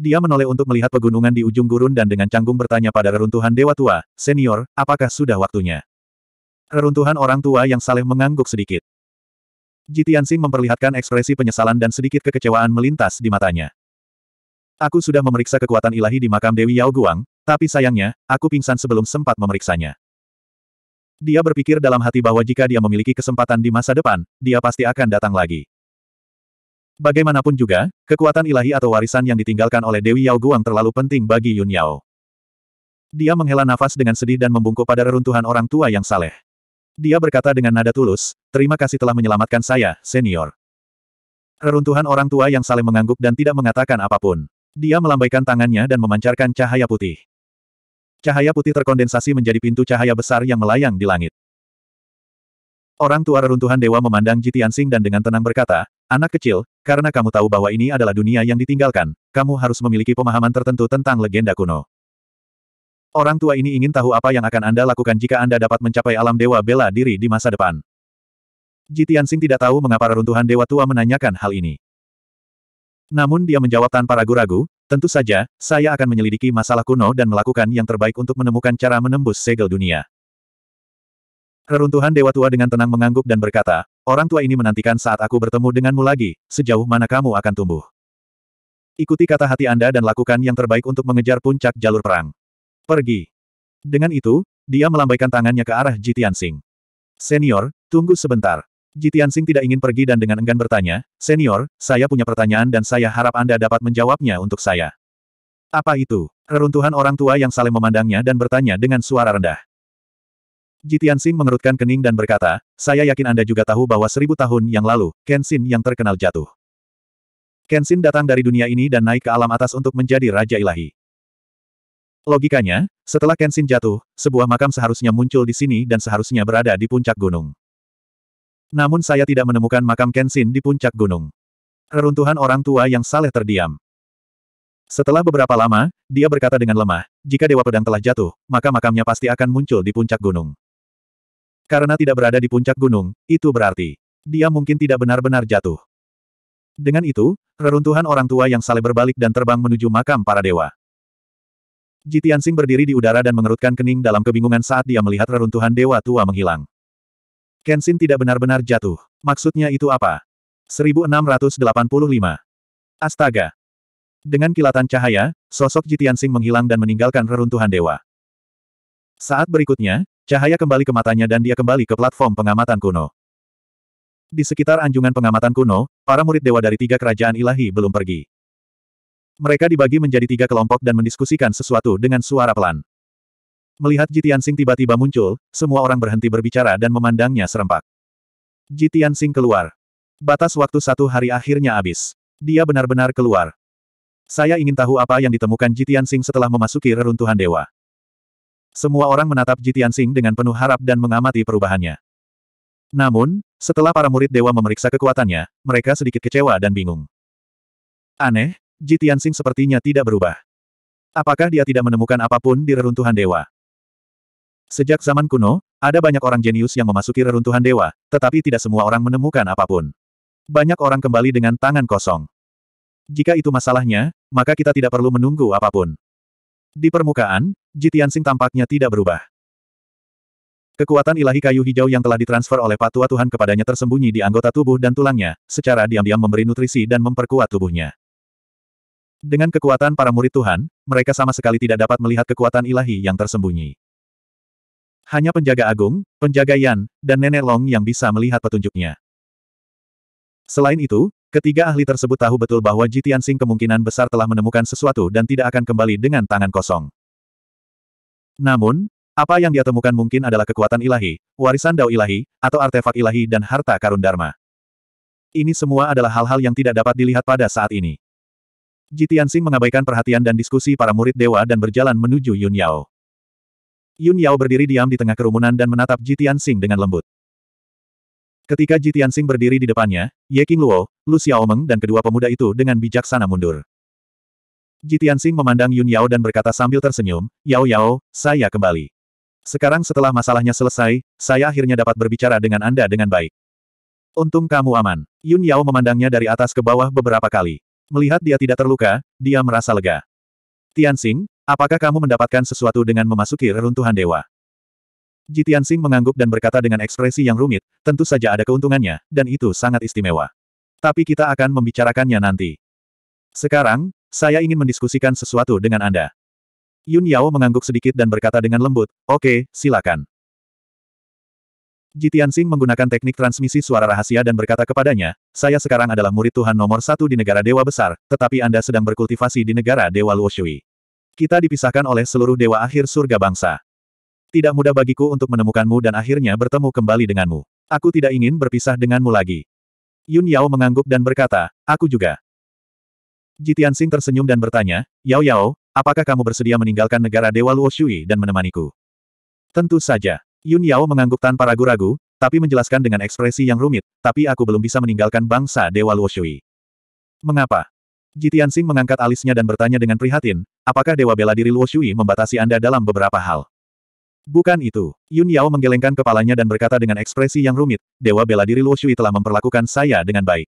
Dia menoleh untuk melihat pegunungan di ujung gurun dan dengan canggung bertanya pada reruntuhan dewa tua, senior, apakah sudah waktunya? Reruntuhan orang tua yang saleh mengangguk sedikit. Jitian Sing memperlihatkan ekspresi penyesalan dan sedikit kekecewaan melintas di matanya. Aku sudah memeriksa kekuatan ilahi di makam Dewi Yao Guang, tapi sayangnya, aku pingsan sebelum sempat memeriksanya. Dia berpikir dalam hati bahwa jika dia memiliki kesempatan di masa depan, dia pasti akan datang lagi. Bagaimanapun juga, kekuatan ilahi atau warisan yang ditinggalkan oleh Dewi Yao Guang terlalu penting bagi Yun Yao. Dia menghela nafas dengan sedih dan membungkuk pada reruntuhan orang tua yang saleh. Dia berkata dengan nada tulus, terima kasih telah menyelamatkan saya, senior. Reruntuhan orang tua yang saleh mengangguk dan tidak mengatakan apapun. Dia melambaikan tangannya dan memancarkan cahaya putih. Cahaya putih terkondensasi menjadi pintu cahaya besar yang melayang di langit. Orang tua reruntuhan dewa memandang Jitiansing dan dengan tenang berkata, Anak kecil, karena kamu tahu bahwa ini adalah dunia yang ditinggalkan, kamu harus memiliki pemahaman tertentu tentang legenda kuno. Orang tua ini ingin tahu apa yang akan Anda lakukan jika Anda dapat mencapai alam dewa bela diri di masa depan. Jitian Sing tidak tahu mengapa reruntuhan dewa tua menanyakan hal ini. Namun dia menjawab tanpa ragu-ragu, tentu saja, saya akan menyelidiki masalah kuno dan melakukan yang terbaik untuk menemukan cara menembus segel dunia. Reruntuhan dewa tua dengan tenang mengangguk dan berkata, Orang tua ini menantikan saat aku bertemu denganmu lagi, sejauh mana kamu akan tumbuh. Ikuti kata hati Anda dan lakukan yang terbaik untuk mengejar puncak jalur perang. Pergi. Dengan itu, dia melambaikan tangannya ke arah Jitian Singh. Senior, tunggu sebentar. Jitian Singh tidak ingin pergi dan dengan enggan bertanya, Senior, saya punya pertanyaan dan saya harap Anda dapat menjawabnya untuk saya. Apa itu? Reruntuhan orang tua yang saling memandangnya dan bertanya dengan suara rendah. Jitian Xing mengerutkan kening dan berkata, saya yakin Anda juga tahu bahwa seribu tahun yang lalu, Kenshin yang terkenal jatuh. Kenshin datang dari dunia ini dan naik ke alam atas untuk menjadi Raja Ilahi. Logikanya, setelah Kenshin jatuh, sebuah makam seharusnya muncul di sini dan seharusnya berada di puncak gunung. Namun saya tidak menemukan makam Kenshin di puncak gunung. Reruntuhan orang tua yang saleh terdiam. Setelah beberapa lama, dia berkata dengan lemah, jika Dewa Pedang telah jatuh, maka makamnya pasti akan muncul di puncak gunung. Karena tidak berada di puncak gunung, itu berarti dia mungkin tidak benar-benar jatuh. Dengan itu, reruntuhan orang tua yang saleh berbalik dan terbang menuju makam para dewa. Jitiansing berdiri di udara dan mengerutkan kening dalam kebingungan saat dia melihat reruntuhan dewa tua menghilang. Kenshin tidak benar-benar jatuh. Maksudnya itu apa? 1685. Astaga. Dengan kilatan cahaya, sosok Jitiansing menghilang dan meninggalkan reruntuhan dewa. Saat berikutnya, Cahaya kembali ke matanya dan dia kembali ke platform pengamatan kuno. Di sekitar anjungan pengamatan kuno, para murid dewa dari tiga kerajaan ilahi belum pergi. Mereka dibagi menjadi tiga kelompok dan mendiskusikan sesuatu dengan suara pelan. Melihat Jitian Sing tiba-tiba muncul, semua orang berhenti berbicara dan memandangnya serempak. Jitian Sing keluar. Batas waktu satu hari akhirnya habis. Dia benar-benar keluar. Saya ingin tahu apa yang ditemukan Jitian Sing setelah memasuki reruntuhan dewa. Semua orang menatap Jitian Sing dengan penuh harap dan mengamati perubahannya. Namun, setelah para murid dewa memeriksa kekuatannya, mereka sedikit kecewa dan bingung. Aneh, Jitian Sing sepertinya tidak berubah. Apakah dia tidak menemukan apapun di reruntuhan dewa? Sejak zaman kuno, ada banyak orang jenius yang memasuki reruntuhan dewa, tetapi tidak semua orang menemukan apapun. Banyak orang kembali dengan tangan kosong. Jika itu masalahnya, maka kita tidak perlu menunggu apapun. Di permukaan, Jitian Sing tampaknya tidak berubah. Kekuatan ilahi kayu hijau yang telah ditransfer oleh patua Tuhan kepadanya tersembunyi di anggota tubuh dan tulangnya, secara diam-diam memberi nutrisi dan memperkuat tubuhnya. Dengan kekuatan para murid Tuhan, mereka sama sekali tidak dapat melihat kekuatan ilahi yang tersembunyi. Hanya penjaga agung, penjaga Yan, dan nenek Long yang bisa melihat petunjuknya. Selain itu, Ketiga ahli tersebut tahu betul bahwa Ji Tianxing kemungkinan besar telah menemukan sesuatu dan tidak akan kembali dengan tangan kosong. Namun, apa yang dia temukan mungkin adalah kekuatan ilahi, warisan dao ilahi, atau artefak ilahi dan harta karun dharma. Ini semua adalah hal-hal yang tidak dapat dilihat pada saat ini. Ji Tianxing mengabaikan perhatian dan diskusi para murid dewa dan berjalan menuju Yun Yao. Yun Yao berdiri diam di tengah kerumunan dan menatap Ji Tianxing dengan lembut. Ketika Ji Tianxing berdiri di depannya, Ye King Luo, Lu Xiaomeng dan kedua pemuda itu dengan bijaksana mundur. Ji Tianxing memandang Yun Yao dan berkata sambil tersenyum, Yao Yao, saya kembali. Sekarang setelah masalahnya selesai, saya akhirnya dapat berbicara dengan Anda dengan baik. Untung kamu aman. Yun Yao memandangnya dari atas ke bawah beberapa kali. Melihat dia tidak terluka, dia merasa lega. Tianxing, apakah kamu mendapatkan sesuatu dengan memasuki reruntuhan dewa? Jitian Sing mengangguk dan berkata dengan ekspresi yang rumit, tentu saja ada keuntungannya, dan itu sangat istimewa. Tapi kita akan membicarakannya nanti. Sekarang, saya ingin mendiskusikan sesuatu dengan Anda. Yun Yao mengangguk sedikit dan berkata dengan lembut, oke, okay, silakan. Jitian Sing menggunakan teknik transmisi suara rahasia dan berkata kepadanya, saya sekarang adalah murid Tuhan nomor satu di negara dewa besar, tetapi Anda sedang berkultivasi di negara dewa Luoshui. Kita dipisahkan oleh seluruh dewa akhir surga bangsa. Tidak mudah bagiku untuk menemukanmu dan akhirnya bertemu kembali denganmu. Aku tidak ingin berpisah denganmu lagi. Yun Yao mengangguk dan berkata, aku juga. Jitian Sing tersenyum dan bertanya, Yao Yao, apakah kamu bersedia meninggalkan negara Dewa Luo Shui dan menemaniku? Tentu saja. Yun Yao mengangguk tanpa ragu-ragu, tapi menjelaskan dengan ekspresi yang rumit, tapi aku belum bisa meninggalkan bangsa Dewa Luo Shui. Mengapa? Jitian Sing mengangkat alisnya dan bertanya dengan prihatin, apakah Dewa Bela Diri Luo Shui membatasi Anda dalam beberapa hal? Bukan itu. Yun Yao menggelengkan kepalanya dan berkata dengan ekspresi yang rumit, Dewa Bela Diri Luo Shui telah memperlakukan saya dengan baik.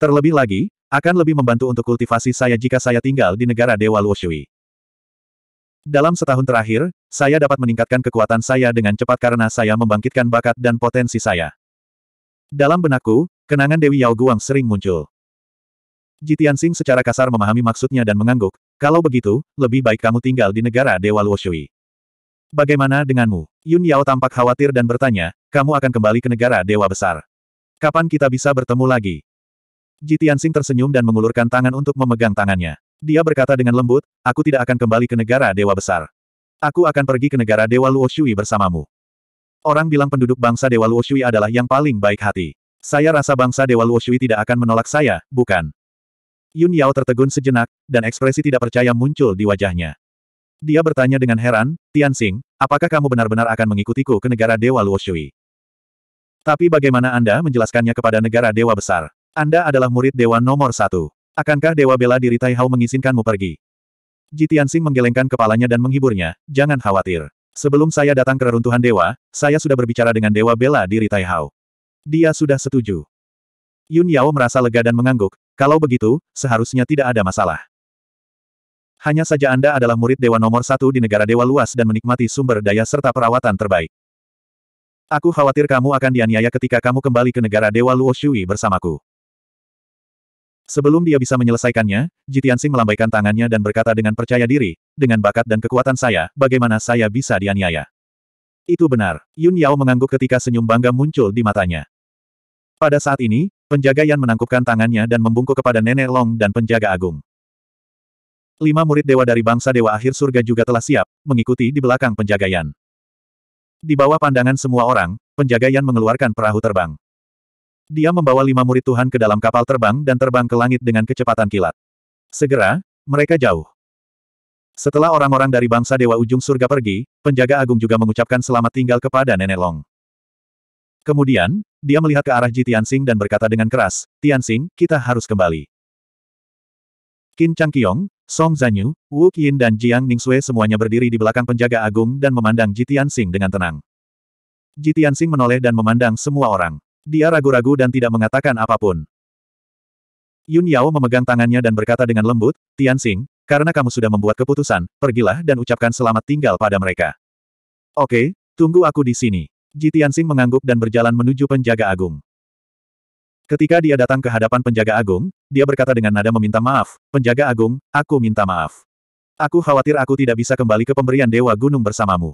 Terlebih lagi, akan lebih membantu untuk kultivasi saya jika saya tinggal di negara Dewa Luo Shui. Dalam setahun terakhir, saya dapat meningkatkan kekuatan saya dengan cepat karena saya membangkitkan bakat dan potensi saya. Dalam benakku, kenangan Dewi Yao Guang sering muncul. Jitian Sing secara kasar memahami maksudnya dan mengangguk, kalau begitu, lebih baik kamu tinggal di negara Dewa Luo Shui. Bagaimana denganmu? Yun Yao tampak khawatir dan bertanya, kamu akan kembali ke negara dewa besar. Kapan kita bisa bertemu lagi? Ji Tianxing tersenyum dan mengulurkan tangan untuk memegang tangannya. Dia berkata dengan lembut, aku tidak akan kembali ke negara dewa besar. Aku akan pergi ke negara dewa Luoshui bersamamu. Orang bilang penduduk bangsa dewa Luoshui adalah yang paling baik hati. Saya rasa bangsa dewa Luoshui tidak akan menolak saya, bukan? Yun Yao tertegun sejenak, dan ekspresi tidak percaya muncul di wajahnya. Dia bertanya dengan heran, Tianxing, apakah kamu benar-benar akan mengikutiku ke negara Dewa Luoshui? Tapi bagaimana Anda menjelaskannya kepada negara Dewa Besar? Anda adalah murid Dewa nomor satu. Akankah Dewa Bela Diri Hao mengizinkanmu pergi? Ji Tianxing menggelengkan kepalanya dan menghiburnya, jangan khawatir. Sebelum saya datang ke reruntuhan Dewa, saya sudah berbicara dengan Dewa Bela Diri Hao. Dia sudah setuju. Yun Yao merasa lega dan mengangguk, kalau begitu, seharusnya tidak ada masalah. Hanya saja Anda adalah murid dewa nomor satu di negara dewa luas dan menikmati sumber daya serta perawatan terbaik. Aku khawatir kamu akan dianiaya ketika kamu kembali ke negara dewa Luo Shui bersamaku. Sebelum dia bisa menyelesaikannya, Jitiansing melambaikan tangannya dan berkata dengan percaya diri, dengan bakat dan kekuatan saya, bagaimana saya bisa dianiaya. Itu benar, Yun Yao mengangguk ketika senyum bangga muncul di matanya. Pada saat ini, penjaga Yan menangkupkan tangannya dan membungkuk kepada Nenek Long dan penjaga agung. Lima murid dewa dari bangsa dewa akhir surga juga telah siap, mengikuti di belakang penjagaian. Di bawah pandangan semua orang, penjagaian mengeluarkan perahu terbang. Dia membawa lima murid Tuhan ke dalam kapal terbang dan terbang ke langit dengan kecepatan kilat. Segera, mereka jauh. Setelah orang-orang dari bangsa Dewa Ujung Surga pergi, penjaga agung juga mengucapkan selamat tinggal kepada Nenek Long. Kemudian, dia melihat ke arah Ji Tianxing dan berkata dengan keras, Tianxing, kita harus kembali. Qin Changqiong, Song Zanyu, Wu Qian dan Jiang Ningxue semuanya berdiri di belakang penjaga agung dan memandang Ji Tianxing dengan tenang. Ji Tianxing menoleh dan memandang semua orang. Dia ragu-ragu dan tidak mengatakan apapun. Yun Yao memegang tangannya dan berkata dengan lembut, Tianxing, karena kamu sudah membuat keputusan, pergilah dan ucapkan selamat tinggal pada mereka. Oke, tunggu aku di sini. Ji Tianxing mengangguk dan berjalan menuju penjaga agung. Ketika dia datang ke hadapan penjaga agung, dia berkata dengan nada meminta maaf, penjaga agung, aku minta maaf. Aku khawatir aku tidak bisa kembali ke pemberian Dewa Gunung bersamamu.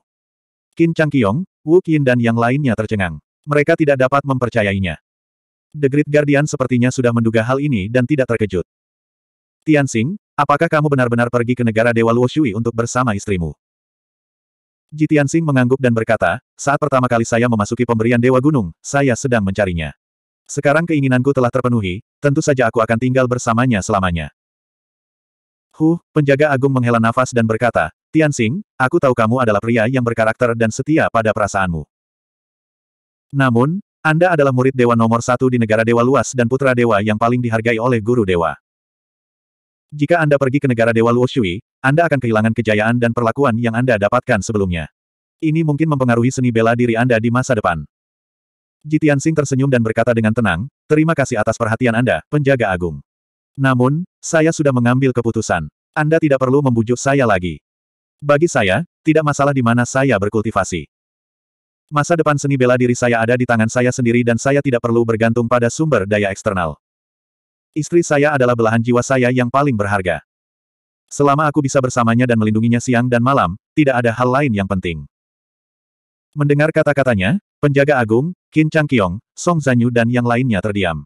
Qin Changqiong, Wu Qin dan yang lainnya tercengang. Mereka tidak dapat mempercayainya. The Great Guardian sepertinya sudah menduga hal ini dan tidak terkejut. Tian Tianxing, apakah kamu benar-benar pergi ke negara Dewa Luo Shui untuk bersama istrimu? Ji Tian Tianxing mengangguk dan berkata, saat pertama kali saya memasuki pemberian Dewa Gunung, saya sedang mencarinya. Sekarang keinginanku telah terpenuhi, tentu saja aku akan tinggal bersamanya selamanya. Hu, penjaga agung menghela nafas dan berkata, Tianxing, aku tahu kamu adalah pria yang berkarakter dan setia pada perasaanmu. Namun, Anda adalah murid dewa nomor satu di negara dewa luas dan putra dewa yang paling dihargai oleh guru dewa. Jika Anda pergi ke negara dewa Luoshui, Anda akan kehilangan kejayaan dan perlakuan yang Anda dapatkan sebelumnya. Ini mungkin mempengaruhi seni bela diri Anda di masa depan. Jitian Sing tersenyum dan berkata dengan tenang, terima kasih atas perhatian Anda, penjaga agung. Namun, saya sudah mengambil keputusan. Anda tidak perlu membujuk saya lagi. Bagi saya, tidak masalah di mana saya berkultivasi. Masa depan seni bela diri saya ada di tangan saya sendiri dan saya tidak perlu bergantung pada sumber daya eksternal. Istri saya adalah belahan jiwa saya yang paling berharga. Selama aku bisa bersamanya dan melindunginya siang dan malam, tidak ada hal lain yang penting. Mendengar kata-katanya, penjaga agung, Qin Changqiong, Song Zanyu dan yang lainnya terdiam.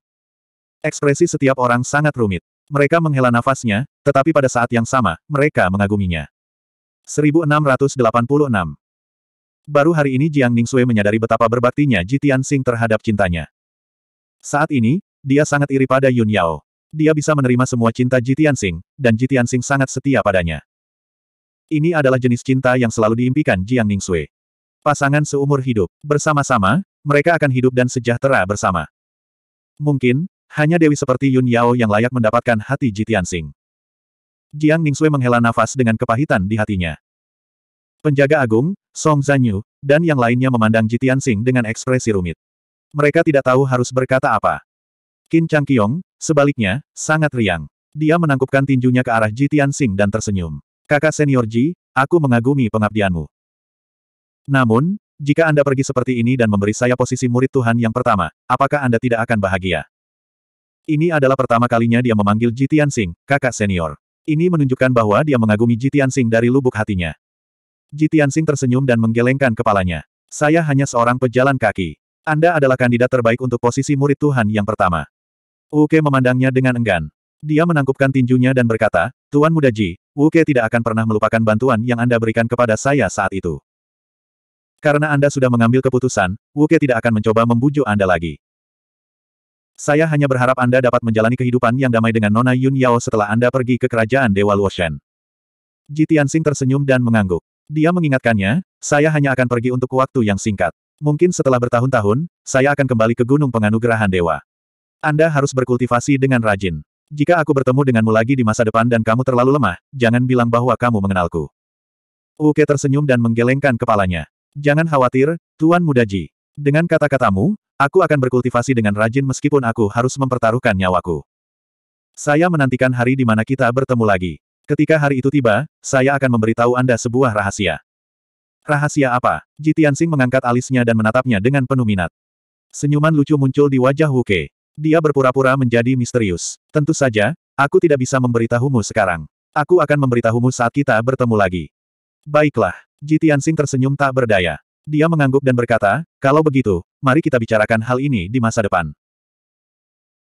Ekspresi setiap orang sangat rumit. Mereka menghela nafasnya, tetapi pada saat yang sama, mereka mengaguminya. 1686 Baru hari ini Jiang Sui menyadari betapa berbaktinya Ji Tianxing terhadap cintanya. Saat ini, dia sangat iri pada Yun Yao. Dia bisa menerima semua cinta Ji Tianxing, dan Ji Tianxing sangat setia padanya. Ini adalah jenis cinta yang selalu diimpikan Jiang Sui. Pasangan seumur hidup, bersama-sama, mereka akan hidup dan sejahtera bersama. Mungkin, hanya dewi seperti Yun Yao yang layak mendapatkan hati Jitian Sing. Jiang Ningxue menghela nafas dengan kepahitan di hatinya. Penjaga agung, Song Zanyu, dan yang lainnya memandang Jitian Sing dengan ekspresi rumit. Mereka tidak tahu harus berkata apa. Qin Changqiong, sebaliknya, sangat riang. Dia menangkupkan tinjunya ke arah Jitian Sing dan tersenyum. Kakak senior Ji, aku mengagumi pengabdianmu. Namun, jika Anda pergi seperti ini dan memberi saya posisi murid Tuhan yang pertama, apakah Anda tidak akan bahagia? Ini adalah pertama kalinya dia memanggil Jitian Sing, kakak senior. Ini menunjukkan bahwa dia mengagumi Jitian Sing dari lubuk hatinya. Jitian Sing tersenyum dan menggelengkan kepalanya. Saya hanya seorang pejalan kaki. Anda adalah kandidat terbaik untuk posisi murid Tuhan yang pertama. Uke memandangnya dengan enggan. Dia menangkupkan tinjunya dan berkata, Tuan Muda Ji, Wuke tidak akan pernah melupakan bantuan yang Anda berikan kepada saya saat itu. Karena Anda sudah mengambil keputusan, Wuke tidak akan mencoba membujuk Anda lagi. Saya hanya berharap Anda dapat menjalani kehidupan yang damai dengan Nona Yun Yao setelah Anda pergi ke kerajaan Dewa Luoshen. Ji Tianxing tersenyum dan mengangguk. Dia mengingatkannya, saya hanya akan pergi untuk waktu yang singkat. Mungkin setelah bertahun-tahun, saya akan kembali ke Gunung Penganugerahan Dewa. Anda harus berkultivasi dengan rajin. Jika aku bertemu denganmu lagi di masa depan dan kamu terlalu lemah, jangan bilang bahwa kamu mengenalku. Uke tersenyum dan menggelengkan kepalanya. Jangan khawatir, Tuan Muda Ji. Dengan kata-katamu, aku akan berkultivasi dengan rajin meskipun aku harus mempertaruhkan nyawaku. Saya menantikan hari di mana kita bertemu lagi. Ketika hari itu tiba, saya akan memberitahu Anda sebuah rahasia. Rahasia apa? Jitiansing mengangkat alisnya dan menatapnya dengan penuh minat. Senyuman lucu muncul di wajah Wuke. Dia berpura-pura menjadi misterius. Tentu saja, aku tidak bisa memberitahumu sekarang. Aku akan memberitahumu saat kita bertemu lagi. Baiklah. Jitian Tianxing tersenyum tak berdaya. Dia mengangguk dan berkata, kalau begitu, mari kita bicarakan hal ini di masa depan.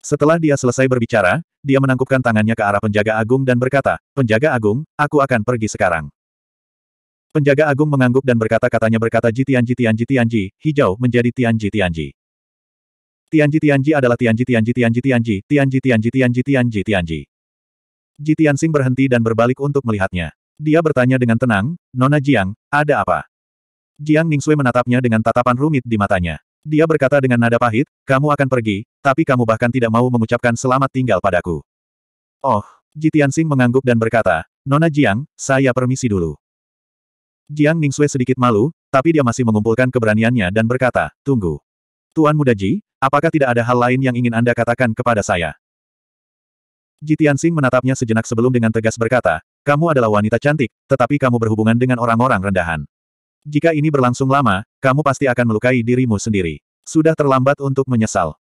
Setelah dia selesai berbicara, dia menangkupkan tangannya ke arah penjaga agung dan berkata, penjaga agung, aku akan pergi sekarang. Penjaga agung mengangguk dan berkata katanya berkata Jitian Tianji Tianji, hijau menjadi Tianji Tianji. Tianji Tianji adalah Tianji Tianji Tianji Tianji, Tianji Tianji Tianji Tianji Tianji. Jitiansing berhenti dan berbalik untuk melihatnya. Dia bertanya dengan tenang, Nona Jiang, ada apa? Jiang Ningxue menatapnya dengan tatapan rumit di matanya. Dia berkata dengan nada pahit, kamu akan pergi, tapi kamu bahkan tidak mau mengucapkan selamat tinggal padaku. Oh, Jitian Sing mengangguk dan berkata, Nona Jiang, saya permisi dulu. Jiang Ningxue sedikit malu, tapi dia masih mengumpulkan keberaniannya dan berkata, tunggu. Tuan Muda Ji, apakah tidak ada hal lain yang ingin Anda katakan kepada saya? Jitian Sing menatapnya sejenak sebelum dengan tegas berkata, kamu adalah wanita cantik, tetapi kamu berhubungan dengan orang-orang rendahan. Jika ini berlangsung lama, kamu pasti akan melukai dirimu sendiri. Sudah terlambat untuk menyesal.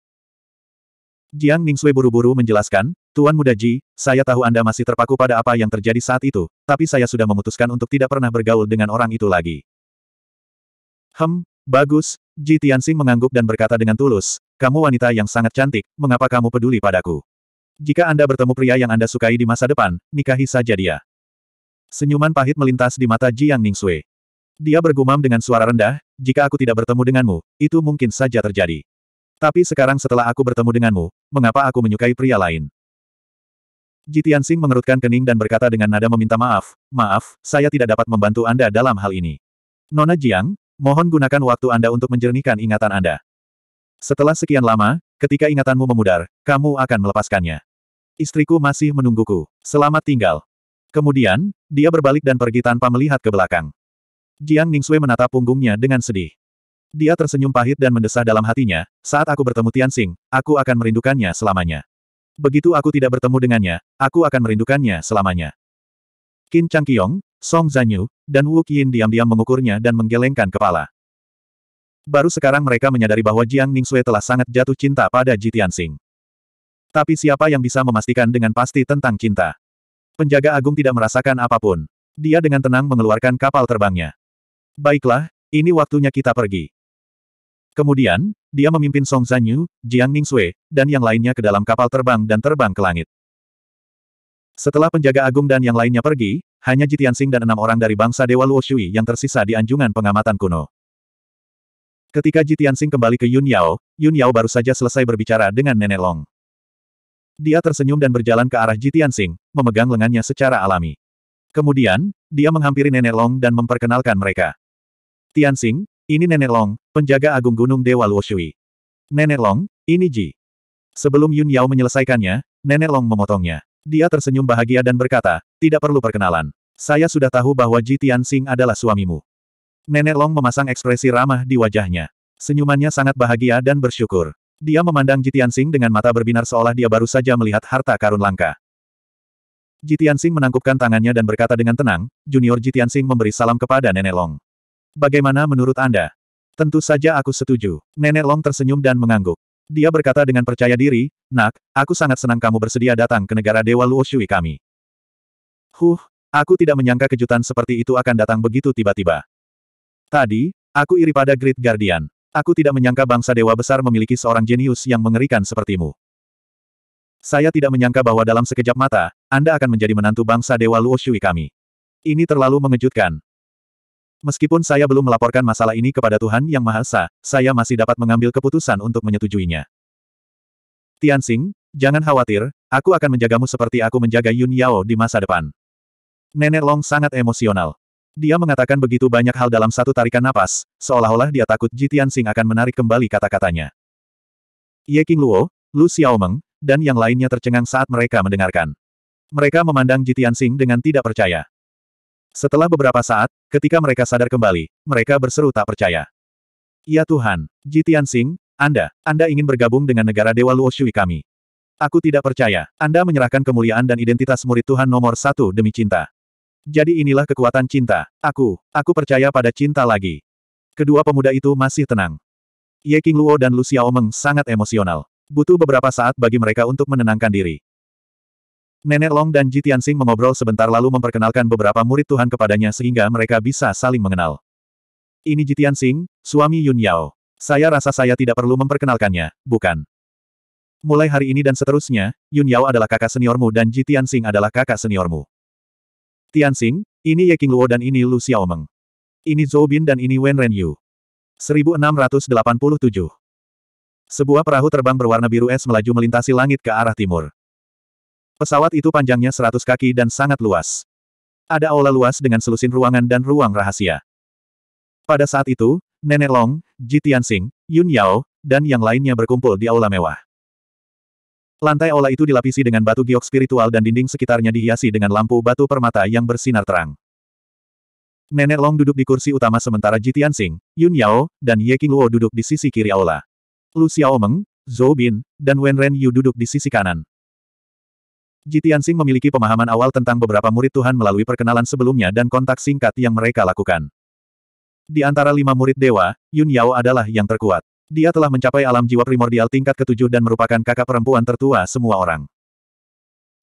Jiang Ningxue buru-buru menjelaskan, Tuan Muda Ji, saya tahu Anda masih terpaku pada apa yang terjadi saat itu, tapi saya sudah memutuskan untuk tidak pernah bergaul dengan orang itu lagi. Hem, bagus, Ji Tianxing mengangguk dan berkata dengan tulus, kamu wanita yang sangat cantik, mengapa kamu peduli padaku? Jika Anda bertemu pria yang Anda sukai di masa depan, nikahi saja dia. Senyuman pahit melintas di mata Jiang Ningxue. Dia bergumam dengan suara rendah, jika aku tidak bertemu denganmu, itu mungkin saja terjadi. Tapi sekarang setelah aku bertemu denganmu, mengapa aku menyukai pria lain? Jitian Sing mengerutkan kening dan berkata dengan nada meminta maaf, maaf, saya tidak dapat membantu Anda dalam hal ini. Nona Jiang, mohon gunakan waktu Anda untuk menjernihkan ingatan Anda. Setelah sekian lama, ketika ingatanmu memudar, kamu akan melepaskannya. Istriku masih menungguku. Selamat tinggal. Kemudian, dia berbalik dan pergi tanpa melihat ke belakang. Jiang Ningxue menatap punggungnya dengan sedih. Dia tersenyum pahit dan mendesah dalam hatinya, saat aku bertemu Tian Xing, aku akan merindukannya selamanya. Begitu aku tidak bertemu dengannya, aku akan merindukannya selamanya. Qin Changqiong, Song Zanyu, dan Wu Qin diam-diam mengukurnya dan menggelengkan kepala. Baru sekarang mereka menyadari bahwa Jiang Ningxue telah sangat jatuh cinta pada Ji Tian Xing. Tapi siapa yang bisa memastikan dengan pasti tentang cinta? Penjaga agung tidak merasakan apapun. Dia dengan tenang mengeluarkan kapal terbangnya. Baiklah, ini waktunya kita pergi. Kemudian, dia memimpin Song Zanyu, Jiang Ningxue, dan yang lainnya ke dalam kapal terbang dan terbang ke langit. Setelah penjaga agung dan yang lainnya pergi, hanya Jitiansing dan enam orang dari bangsa Dewa Luoshui yang tersisa di anjungan pengamatan kuno. Ketika Jitiansing kembali ke Yun Yao, Yun Yao baru saja selesai berbicara dengan Nenek Long. Dia tersenyum dan berjalan ke arah Jitian Sing, memegang lengannya secara alami. Kemudian, dia menghampiri Nenek Long dan memperkenalkan mereka. Tian Sing, ini Nenek Long, penjaga agung gunung Dewa Luoshui. Nenek Long, ini Ji. Sebelum Yun Yao menyelesaikannya, Nenek Long memotongnya. Dia tersenyum bahagia dan berkata, tidak perlu perkenalan. Saya sudah tahu bahwa Ji Tian Sing adalah suamimu. Nenek Long memasang ekspresi ramah di wajahnya. Senyumannya sangat bahagia dan bersyukur. Dia memandang Jitian Sing dengan mata berbinar seolah dia baru saja melihat harta karun langka. Jitian Sing menangkupkan tangannya dan berkata dengan tenang, Junior Jitian Sing memberi salam kepada Nenek Long. Bagaimana menurut Anda? Tentu saja aku setuju. Nenek Long tersenyum dan mengangguk. Dia berkata dengan percaya diri, Nak, aku sangat senang kamu bersedia datang ke negara Dewa Luoshui kami. Huh, aku tidak menyangka kejutan seperti itu akan datang begitu tiba-tiba. Tadi, aku iri pada Great Guardian. Aku tidak menyangka bangsa dewa besar memiliki seorang jenius yang mengerikan sepertimu. Saya tidak menyangka bahwa dalam sekejap mata, Anda akan menjadi menantu bangsa dewa Luoshui kami. Ini terlalu mengejutkan. Meskipun saya belum melaporkan masalah ini kepada Tuhan Yang Maha Esa, saya masih dapat mengambil keputusan untuk menyetujuinya. Tianxing, jangan khawatir, aku akan menjagamu seperti aku menjaga Yun Yao di masa depan. Nenek Long sangat emosional. Dia mengatakan begitu banyak hal dalam satu tarikan napas, seolah-olah dia takut Jitian Sing akan menarik kembali kata-katanya. Ye King Luo, Lu Xiaomeng, dan yang lainnya tercengang saat mereka mendengarkan. Mereka memandang Jitian Sing dengan tidak percaya. Setelah beberapa saat, ketika mereka sadar kembali, mereka berseru tak percaya. Ya Tuhan, Jitian Sing, Anda, Anda ingin bergabung dengan negara Dewa Luo Shui kami. Aku tidak percaya, Anda menyerahkan kemuliaan dan identitas murid Tuhan nomor satu demi cinta. Jadi inilah kekuatan cinta. Aku, aku percaya pada cinta lagi. Kedua pemuda itu masih tenang. Ye King Luo dan Lu Meng sangat emosional. Butuh beberapa saat bagi mereka untuk menenangkan diri. Nenek Long dan Ji Tianxing mengobrol sebentar lalu memperkenalkan beberapa murid Tuhan kepadanya sehingga mereka bisa saling mengenal. Ini Ji Tianxing, suami Yun Yao. Saya rasa saya tidak perlu memperkenalkannya, bukan? Mulai hari ini dan seterusnya, Yun Yao adalah kakak seniormu dan Ji Tianxing adalah kakak seniormu. Tianxing, ini Ye Qingluo dan ini Lu Xiaomeng. Ini Zhou Bin dan ini Wen Renyu. 1687. Sebuah perahu terbang berwarna biru es melaju melintasi langit ke arah timur. Pesawat itu panjangnya 100 kaki dan sangat luas. Ada aula luas dengan selusin ruangan dan ruang rahasia. Pada saat itu, Nenek Long, Ji Tianxing, Yun Yao, dan yang lainnya berkumpul di aula mewah. Lantai aula itu dilapisi dengan batu giok spiritual dan dinding sekitarnya dihiasi dengan lampu batu permata yang bersinar terang. Nenek Long duduk di kursi utama sementara Jitian Sing, Yun Yao, dan Ye Qingluo duduk di sisi kiri aula. Lu Xiaomeng, Zhou Bin, dan Wen Ren Yu duduk di sisi kanan. Jitian Sing memiliki pemahaman awal tentang beberapa murid Tuhan melalui perkenalan sebelumnya dan kontak singkat yang mereka lakukan. Di antara lima murid dewa, Yun Yao adalah yang terkuat. Dia telah mencapai alam jiwa primordial tingkat ketujuh dan merupakan kakak perempuan tertua semua orang.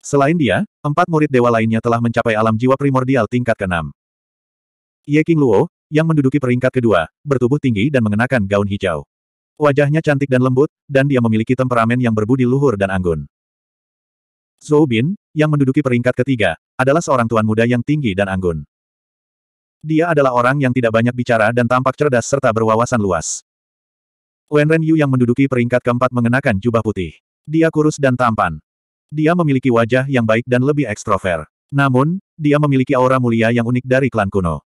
Selain dia, empat murid dewa lainnya telah mencapai alam jiwa primordial tingkat keenam. Ye King Luo, yang menduduki peringkat kedua, bertubuh tinggi dan mengenakan gaun hijau. Wajahnya cantik dan lembut, dan dia memiliki temperamen yang berbudi luhur dan anggun. Zhou Bin, yang menduduki peringkat ketiga, adalah seorang tuan muda yang tinggi dan anggun. Dia adalah orang yang tidak banyak bicara dan tampak cerdas serta berwawasan luas. Wen Yu yang menduduki peringkat keempat mengenakan jubah putih. Dia kurus dan tampan. Dia memiliki wajah yang baik dan lebih ekstrover. Namun, dia memiliki aura mulia yang unik dari klan kuno.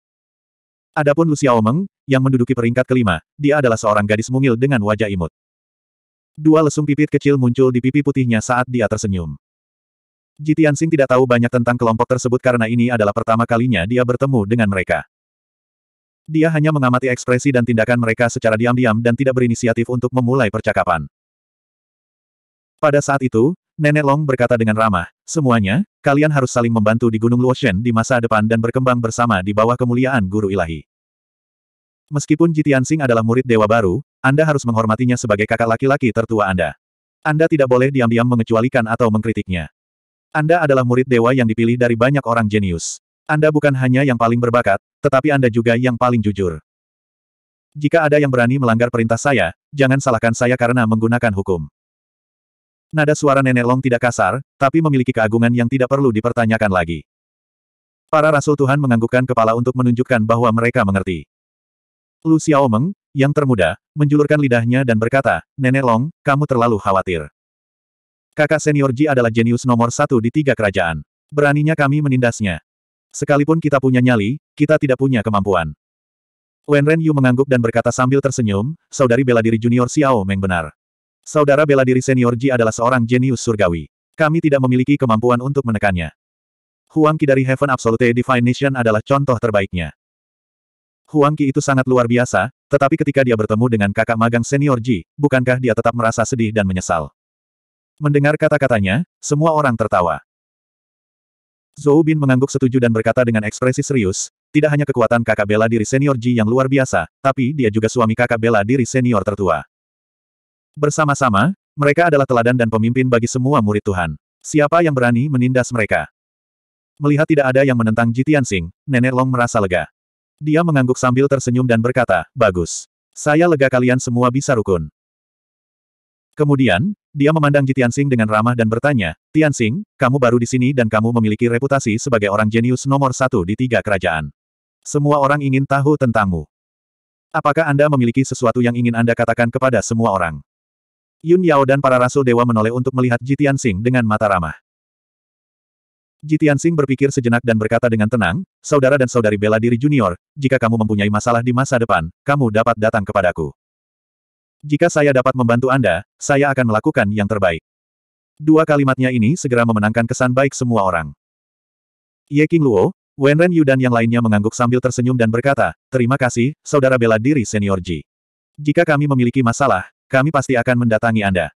Adapun Lucia Omeng, yang menduduki peringkat kelima, dia adalah seorang gadis mungil dengan wajah imut. Dua lesung pipit kecil muncul di pipi putihnya saat dia tersenyum. Jitian Sing tidak tahu banyak tentang kelompok tersebut karena ini adalah pertama kalinya dia bertemu dengan mereka. Dia hanya mengamati ekspresi dan tindakan mereka secara diam-diam dan tidak berinisiatif untuk memulai percakapan. Pada saat itu, Nenek Long berkata dengan ramah, Semuanya, kalian harus saling membantu di Gunung Luoshen di masa depan dan berkembang bersama di bawah kemuliaan Guru Ilahi. Meskipun Jitian Sing adalah murid dewa baru, Anda harus menghormatinya sebagai kakak laki-laki tertua Anda. Anda tidak boleh diam-diam mengecualikan atau mengkritiknya. Anda adalah murid dewa yang dipilih dari banyak orang jenius. Anda bukan hanya yang paling berbakat, tetapi Anda juga yang paling jujur. Jika ada yang berani melanggar perintah saya, jangan salahkan saya karena menggunakan hukum. Nada suara Nenek Long tidak kasar, tapi memiliki keagungan yang tidak perlu dipertanyakan lagi. Para Rasul Tuhan menganggukkan kepala untuk menunjukkan bahwa mereka mengerti. Lu Xiaomeng, yang termuda, menjulurkan lidahnya dan berkata, Nenek Long, kamu terlalu khawatir. Kakak senior Ji adalah jenius nomor satu di tiga kerajaan. Beraninya kami menindasnya. Sekalipun kita punya nyali, kita tidak punya kemampuan. Wen Ren Yu mengangguk dan berkata sambil tersenyum, saudari bela diri junior Xiao Meng benar. Saudara bela diri senior Ji adalah seorang jenius surgawi. Kami tidak memiliki kemampuan untuk menekannya. Huang Qi dari Heaven Absolute Divine Nation adalah contoh terbaiknya. Huang Qi itu sangat luar biasa, tetapi ketika dia bertemu dengan kakak magang senior Ji, bukankah dia tetap merasa sedih dan menyesal? Mendengar kata-katanya, semua orang tertawa. Zhou Bin mengangguk setuju dan berkata dengan ekspresi serius, tidak hanya kekuatan kakak bela diri senior Ji yang luar biasa, tapi dia juga suami kakak bela diri senior tertua. Bersama-sama, mereka adalah teladan dan pemimpin bagi semua murid Tuhan. Siapa yang berani menindas mereka? Melihat tidak ada yang menentang Ji Tianxing, Nenek Long merasa lega. Dia mengangguk sambil tersenyum dan berkata, Bagus. Saya lega kalian semua bisa rukun. Kemudian, dia memandang Ji Tianxing dengan ramah dan bertanya, Tianxing, kamu baru di sini dan kamu memiliki reputasi sebagai orang jenius nomor satu di tiga kerajaan. Semua orang ingin tahu tentangmu. Apakah Anda memiliki sesuatu yang ingin Anda katakan kepada semua orang? Yun Yao dan para rasul dewa menoleh untuk melihat Jitian Sing dengan mata ramah. Jitian Sing berpikir sejenak dan berkata dengan tenang, Saudara dan saudari bela diri junior, jika kamu mempunyai masalah di masa depan, kamu dapat datang kepadaku. Jika saya dapat membantu Anda, saya akan melakukan yang terbaik. Dua kalimatnya ini segera memenangkan kesan baik semua orang. Ye King Luo, Wen Ren Yu dan yang lainnya mengangguk sambil tersenyum dan berkata, Terima kasih, Saudara bela diri senior Ji. Jika kami memiliki masalah, kami pasti akan mendatangi Anda.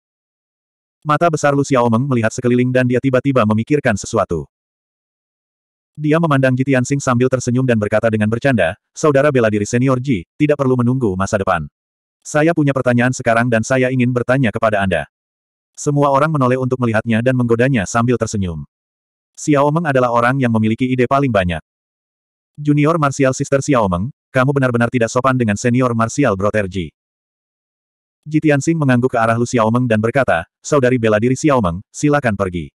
Mata besar Lu Xiaomeng melihat sekeliling dan dia tiba-tiba memikirkan sesuatu. Dia memandang Jitian Sing sambil tersenyum dan berkata dengan bercanda, Saudara bela diri senior Ji, tidak perlu menunggu masa depan. Saya punya pertanyaan sekarang dan saya ingin bertanya kepada Anda. Semua orang menoleh untuk melihatnya dan menggodanya sambil tersenyum. Xiao Meng adalah orang yang memiliki ide paling banyak. Junior Martial Sister Xiao Meng, kamu benar-benar tidak sopan dengan senior Martial Brother Ji. Jitian Sing mengangguk ke arah Lu Xiao Meng dan berkata, Saudari bela diri Xiao Meng, silakan pergi.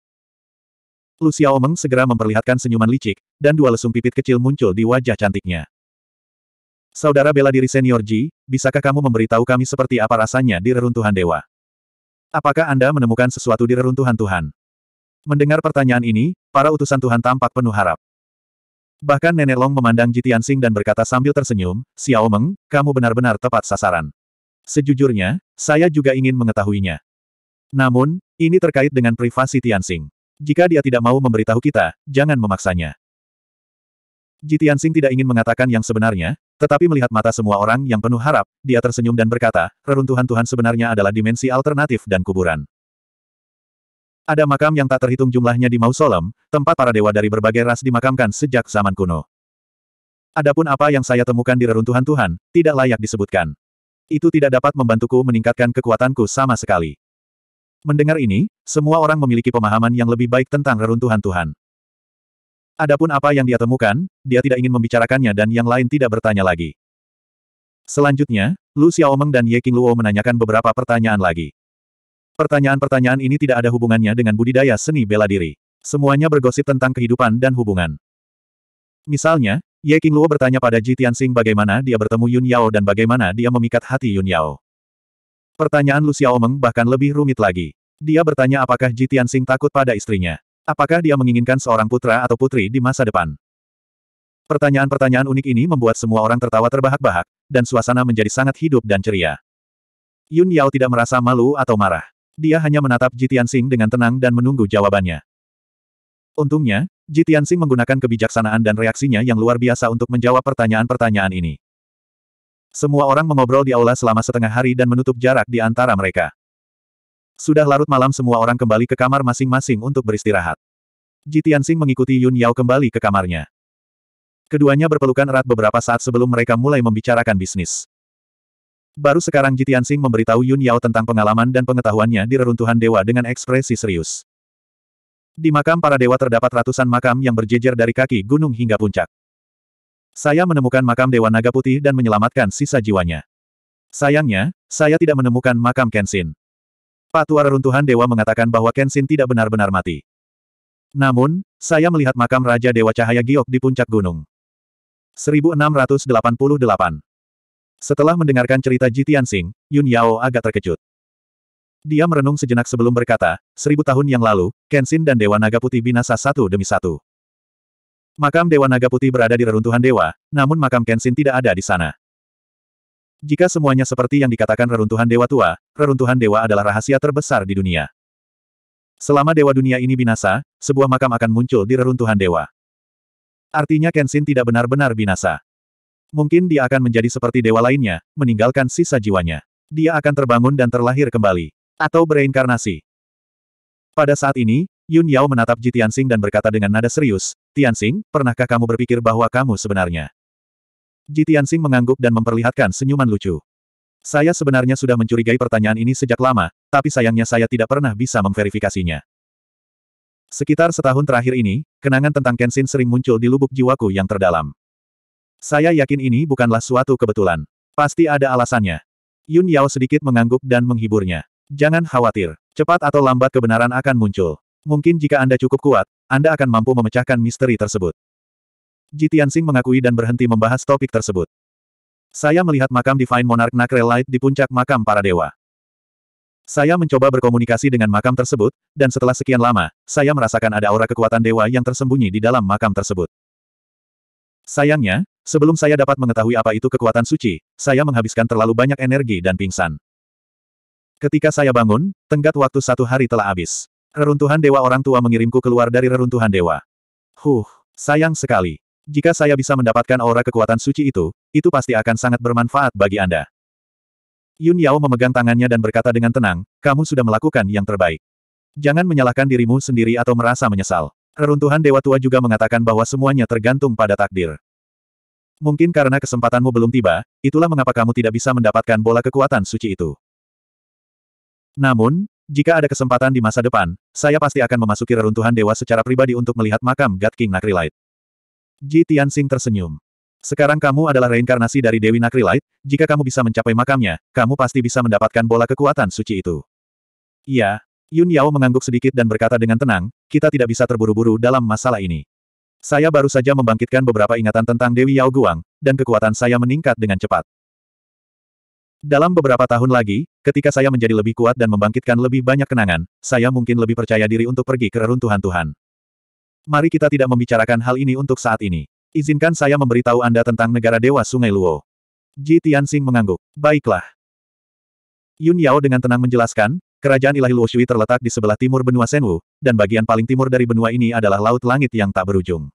Lu Xiao Meng segera memperlihatkan senyuman licik, dan dua lesung pipit kecil muncul di wajah cantiknya. Saudara bela diri senior Ji, bisakah kamu memberitahu kami seperti apa rasanya di reruntuhan dewa? Apakah Anda menemukan sesuatu di reruntuhan Tuhan? Mendengar pertanyaan ini, para utusan Tuhan tampak penuh harap. Bahkan Nenek Long memandang Ji Tianxing dan berkata sambil tersenyum, Xiao Meng, kamu benar-benar tepat sasaran. Sejujurnya, saya juga ingin mengetahuinya. Namun, ini terkait dengan privasi Tianxing. Jika dia tidak mau memberitahu kita, jangan memaksanya. Jitian Sing tidak ingin mengatakan yang sebenarnya, tetapi melihat mata semua orang yang penuh harap, dia tersenyum dan berkata, reruntuhan Tuhan sebenarnya adalah dimensi alternatif dan kuburan. Ada makam yang tak terhitung jumlahnya di mausoleum, tempat para dewa dari berbagai ras dimakamkan sejak zaman kuno. Adapun apa yang saya temukan di reruntuhan Tuhan, tidak layak disebutkan. Itu tidak dapat membantuku meningkatkan kekuatanku sama sekali. Mendengar ini, semua orang memiliki pemahaman yang lebih baik tentang reruntuhan Tuhan. Adapun apa yang dia temukan, dia tidak ingin membicarakannya dan yang lain tidak bertanya lagi. Selanjutnya, Lu Xiaomeng dan Ye Luo menanyakan beberapa pertanyaan lagi. Pertanyaan-pertanyaan ini tidak ada hubungannya dengan budidaya seni bela diri. Semuanya bergosip tentang kehidupan dan hubungan. Misalnya, Ye Luo bertanya pada Ji Tianxing bagaimana dia bertemu Yun Yao dan bagaimana dia memikat hati Yun Yao. Pertanyaan Lu Xiaomeng bahkan lebih rumit lagi. Dia bertanya apakah Ji Tianxing takut pada istrinya. Apakah dia menginginkan seorang putra atau putri di masa depan? Pertanyaan-pertanyaan unik ini membuat semua orang tertawa terbahak-bahak, dan suasana menjadi sangat hidup dan ceria. Yun Yao tidak merasa malu atau marah. Dia hanya menatap Jitian Sing dengan tenang dan menunggu jawabannya. Untungnya, Jitian Sing menggunakan kebijaksanaan dan reaksinya yang luar biasa untuk menjawab pertanyaan-pertanyaan ini. Semua orang mengobrol di aula selama setengah hari dan menutup jarak di antara mereka. Sudah larut malam semua orang kembali ke kamar masing-masing untuk beristirahat. Jitiansing mengikuti Yun Yao kembali ke kamarnya. Keduanya berpelukan erat beberapa saat sebelum mereka mulai membicarakan bisnis. Baru sekarang Jitiansing memberitahu Yun Yao tentang pengalaman dan pengetahuannya di reruntuhan dewa dengan ekspresi serius. Di makam para dewa terdapat ratusan makam yang berjejer dari kaki gunung hingga puncak. Saya menemukan makam Dewa Naga Putih dan menyelamatkan sisa jiwanya. Sayangnya, saya tidak menemukan makam Kenshin. Patua Reruntuhan Dewa mengatakan bahwa Kenshin tidak benar-benar mati. Namun, saya melihat makam Raja Dewa Cahaya Giok di puncak gunung. 1688 Setelah mendengarkan cerita Jitian Sing, Yun Yao agak terkejut. Dia merenung sejenak sebelum berkata, seribu tahun yang lalu, Kenshin dan Dewa Naga Putih binasa satu demi satu. Makam Dewa Naga Putih berada di reruntuhan Dewa, namun makam Kenshin tidak ada di sana. Jika semuanya seperti yang dikatakan reruntuhan Dewa Tua, reruntuhan Dewa adalah rahasia terbesar di dunia. Selama Dewa Dunia ini binasa, sebuah makam akan muncul di reruntuhan Dewa. Artinya Kenshin tidak benar-benar binasa. Mungkin dia akan menjadi seperti dewa lainnya, meninggalkan sisa jiwanya. Dia akan terbangun dan terlahir kembali. Atau bereinkarnasi. Pada saat ini, Yun Yao menatap Ji Tianxing dan berkata dengan nada serius, Tianxing, pernahkah kamu berpikir bahwa kamu sebenarnya Ji Tianxing mengangguk dan memperlihatkan senyuman lucu. Saya sebenarnya sudah mencurigai pertanyaan ini sejak lama, tapi sayangnya saya tidak pernah bisa memverifikasinya. Sekitar setahun terakhir ini, kenangan tentang Kenshin sering muncul di lubuk jiwaku yang terdalam. Saya yakin ini bukanlah suatu kebetulan. Pasti ada alasannya. Yun Yao sedikit mengangguk dan menghiburnya. Jangan khawatir, cepat atau lambat kebenaran akan muncul. Mungkin jika Anda cukup kuat, Anda akan mampu memecahkan misteri tersebut. Ji Tianxing mengakui dan berhenti membahas topik tersebut. Saya melihat makam Divine Monarch Nakrel Light di puncak makam para dewa. Saya mencoba berkomunikasi dengan makam tersebut, dan setelah sekian lama, saya merasakan ada aura kekuatan dewa yang tersembunyi di dalam makam tersebut. Sayangnya, sebelum saya dapat mengetahui apa itu kekuatan suci, saya menghabiskan terlalu banyak energi dan pingsan. Ketika saya bangun, tenggat waktu satu hari telah habis. Reruntuhan dewa orang tua mengirimku keluar dari reruntuhan dewa. Huh, sayang sekali. Jika saya bisa mendapatkan aura kekuatan suci itu, itu pasti akan sangat bermanfaat bagi Anda. Yun Yao memegang tangannya dan berkata dengan tenang, kamu sudah melakukan yang terbaik. Jangan menyalahkan dirimu sendiri atau merasa menyesal. Reruntuhan Dewa Tua juga mengatakan bahwa semuanya tergantung pada takdir. Mungkin karena kesempatanmu belum tiba, itulah mengapa kamu tidak bisa mendapatkan bola kekuatan suci itu. Namun, jika ada kesempatan di masa depan, saya pasti akan memasuki reruntuhan dewa secara pribadi untuk melihat makam God King Nakrilite. Ji Tianxing tersenyum. Sekarang kamu adalah reinkarnasi dari Dewi Nakrilite, jika kamu bisa mencapai makamnya, kamu pasti bisa mendapatkan bola kekuatan suci itu. Iya, Yun Yao mengangguk sedikit dan berkata dengan tenang, kita tidak bisa terburu-buru dalam masalah ini. Saya baru saja membangkitkan beberapa ingatan tentang Dewi Yao Guang, dan kekuatan saya meningkat dengan cepat. Dalam beberapa tahun lagi, ketika saya menjadi lebih kuat dan membangkitkan lebih banyak kenangan, saya mungkin lebih percaya diri untuk pergi ke reruntuhan Tuhan. Mari kita tidak membicarakan hal ini untuk saat ini. Izinkan saya memberitahu Anda tentang negara Dewa Sungai Luo. Ji Tianxing mengangguk. Baiklah. Yun Yao dengan tenang menjelaskan, kerajaan ilahi Luo Shui terletak di sebelah timur benua Senwu, dan bagian paling timur dari benua ini adalah Laut Langit yang tak berujung.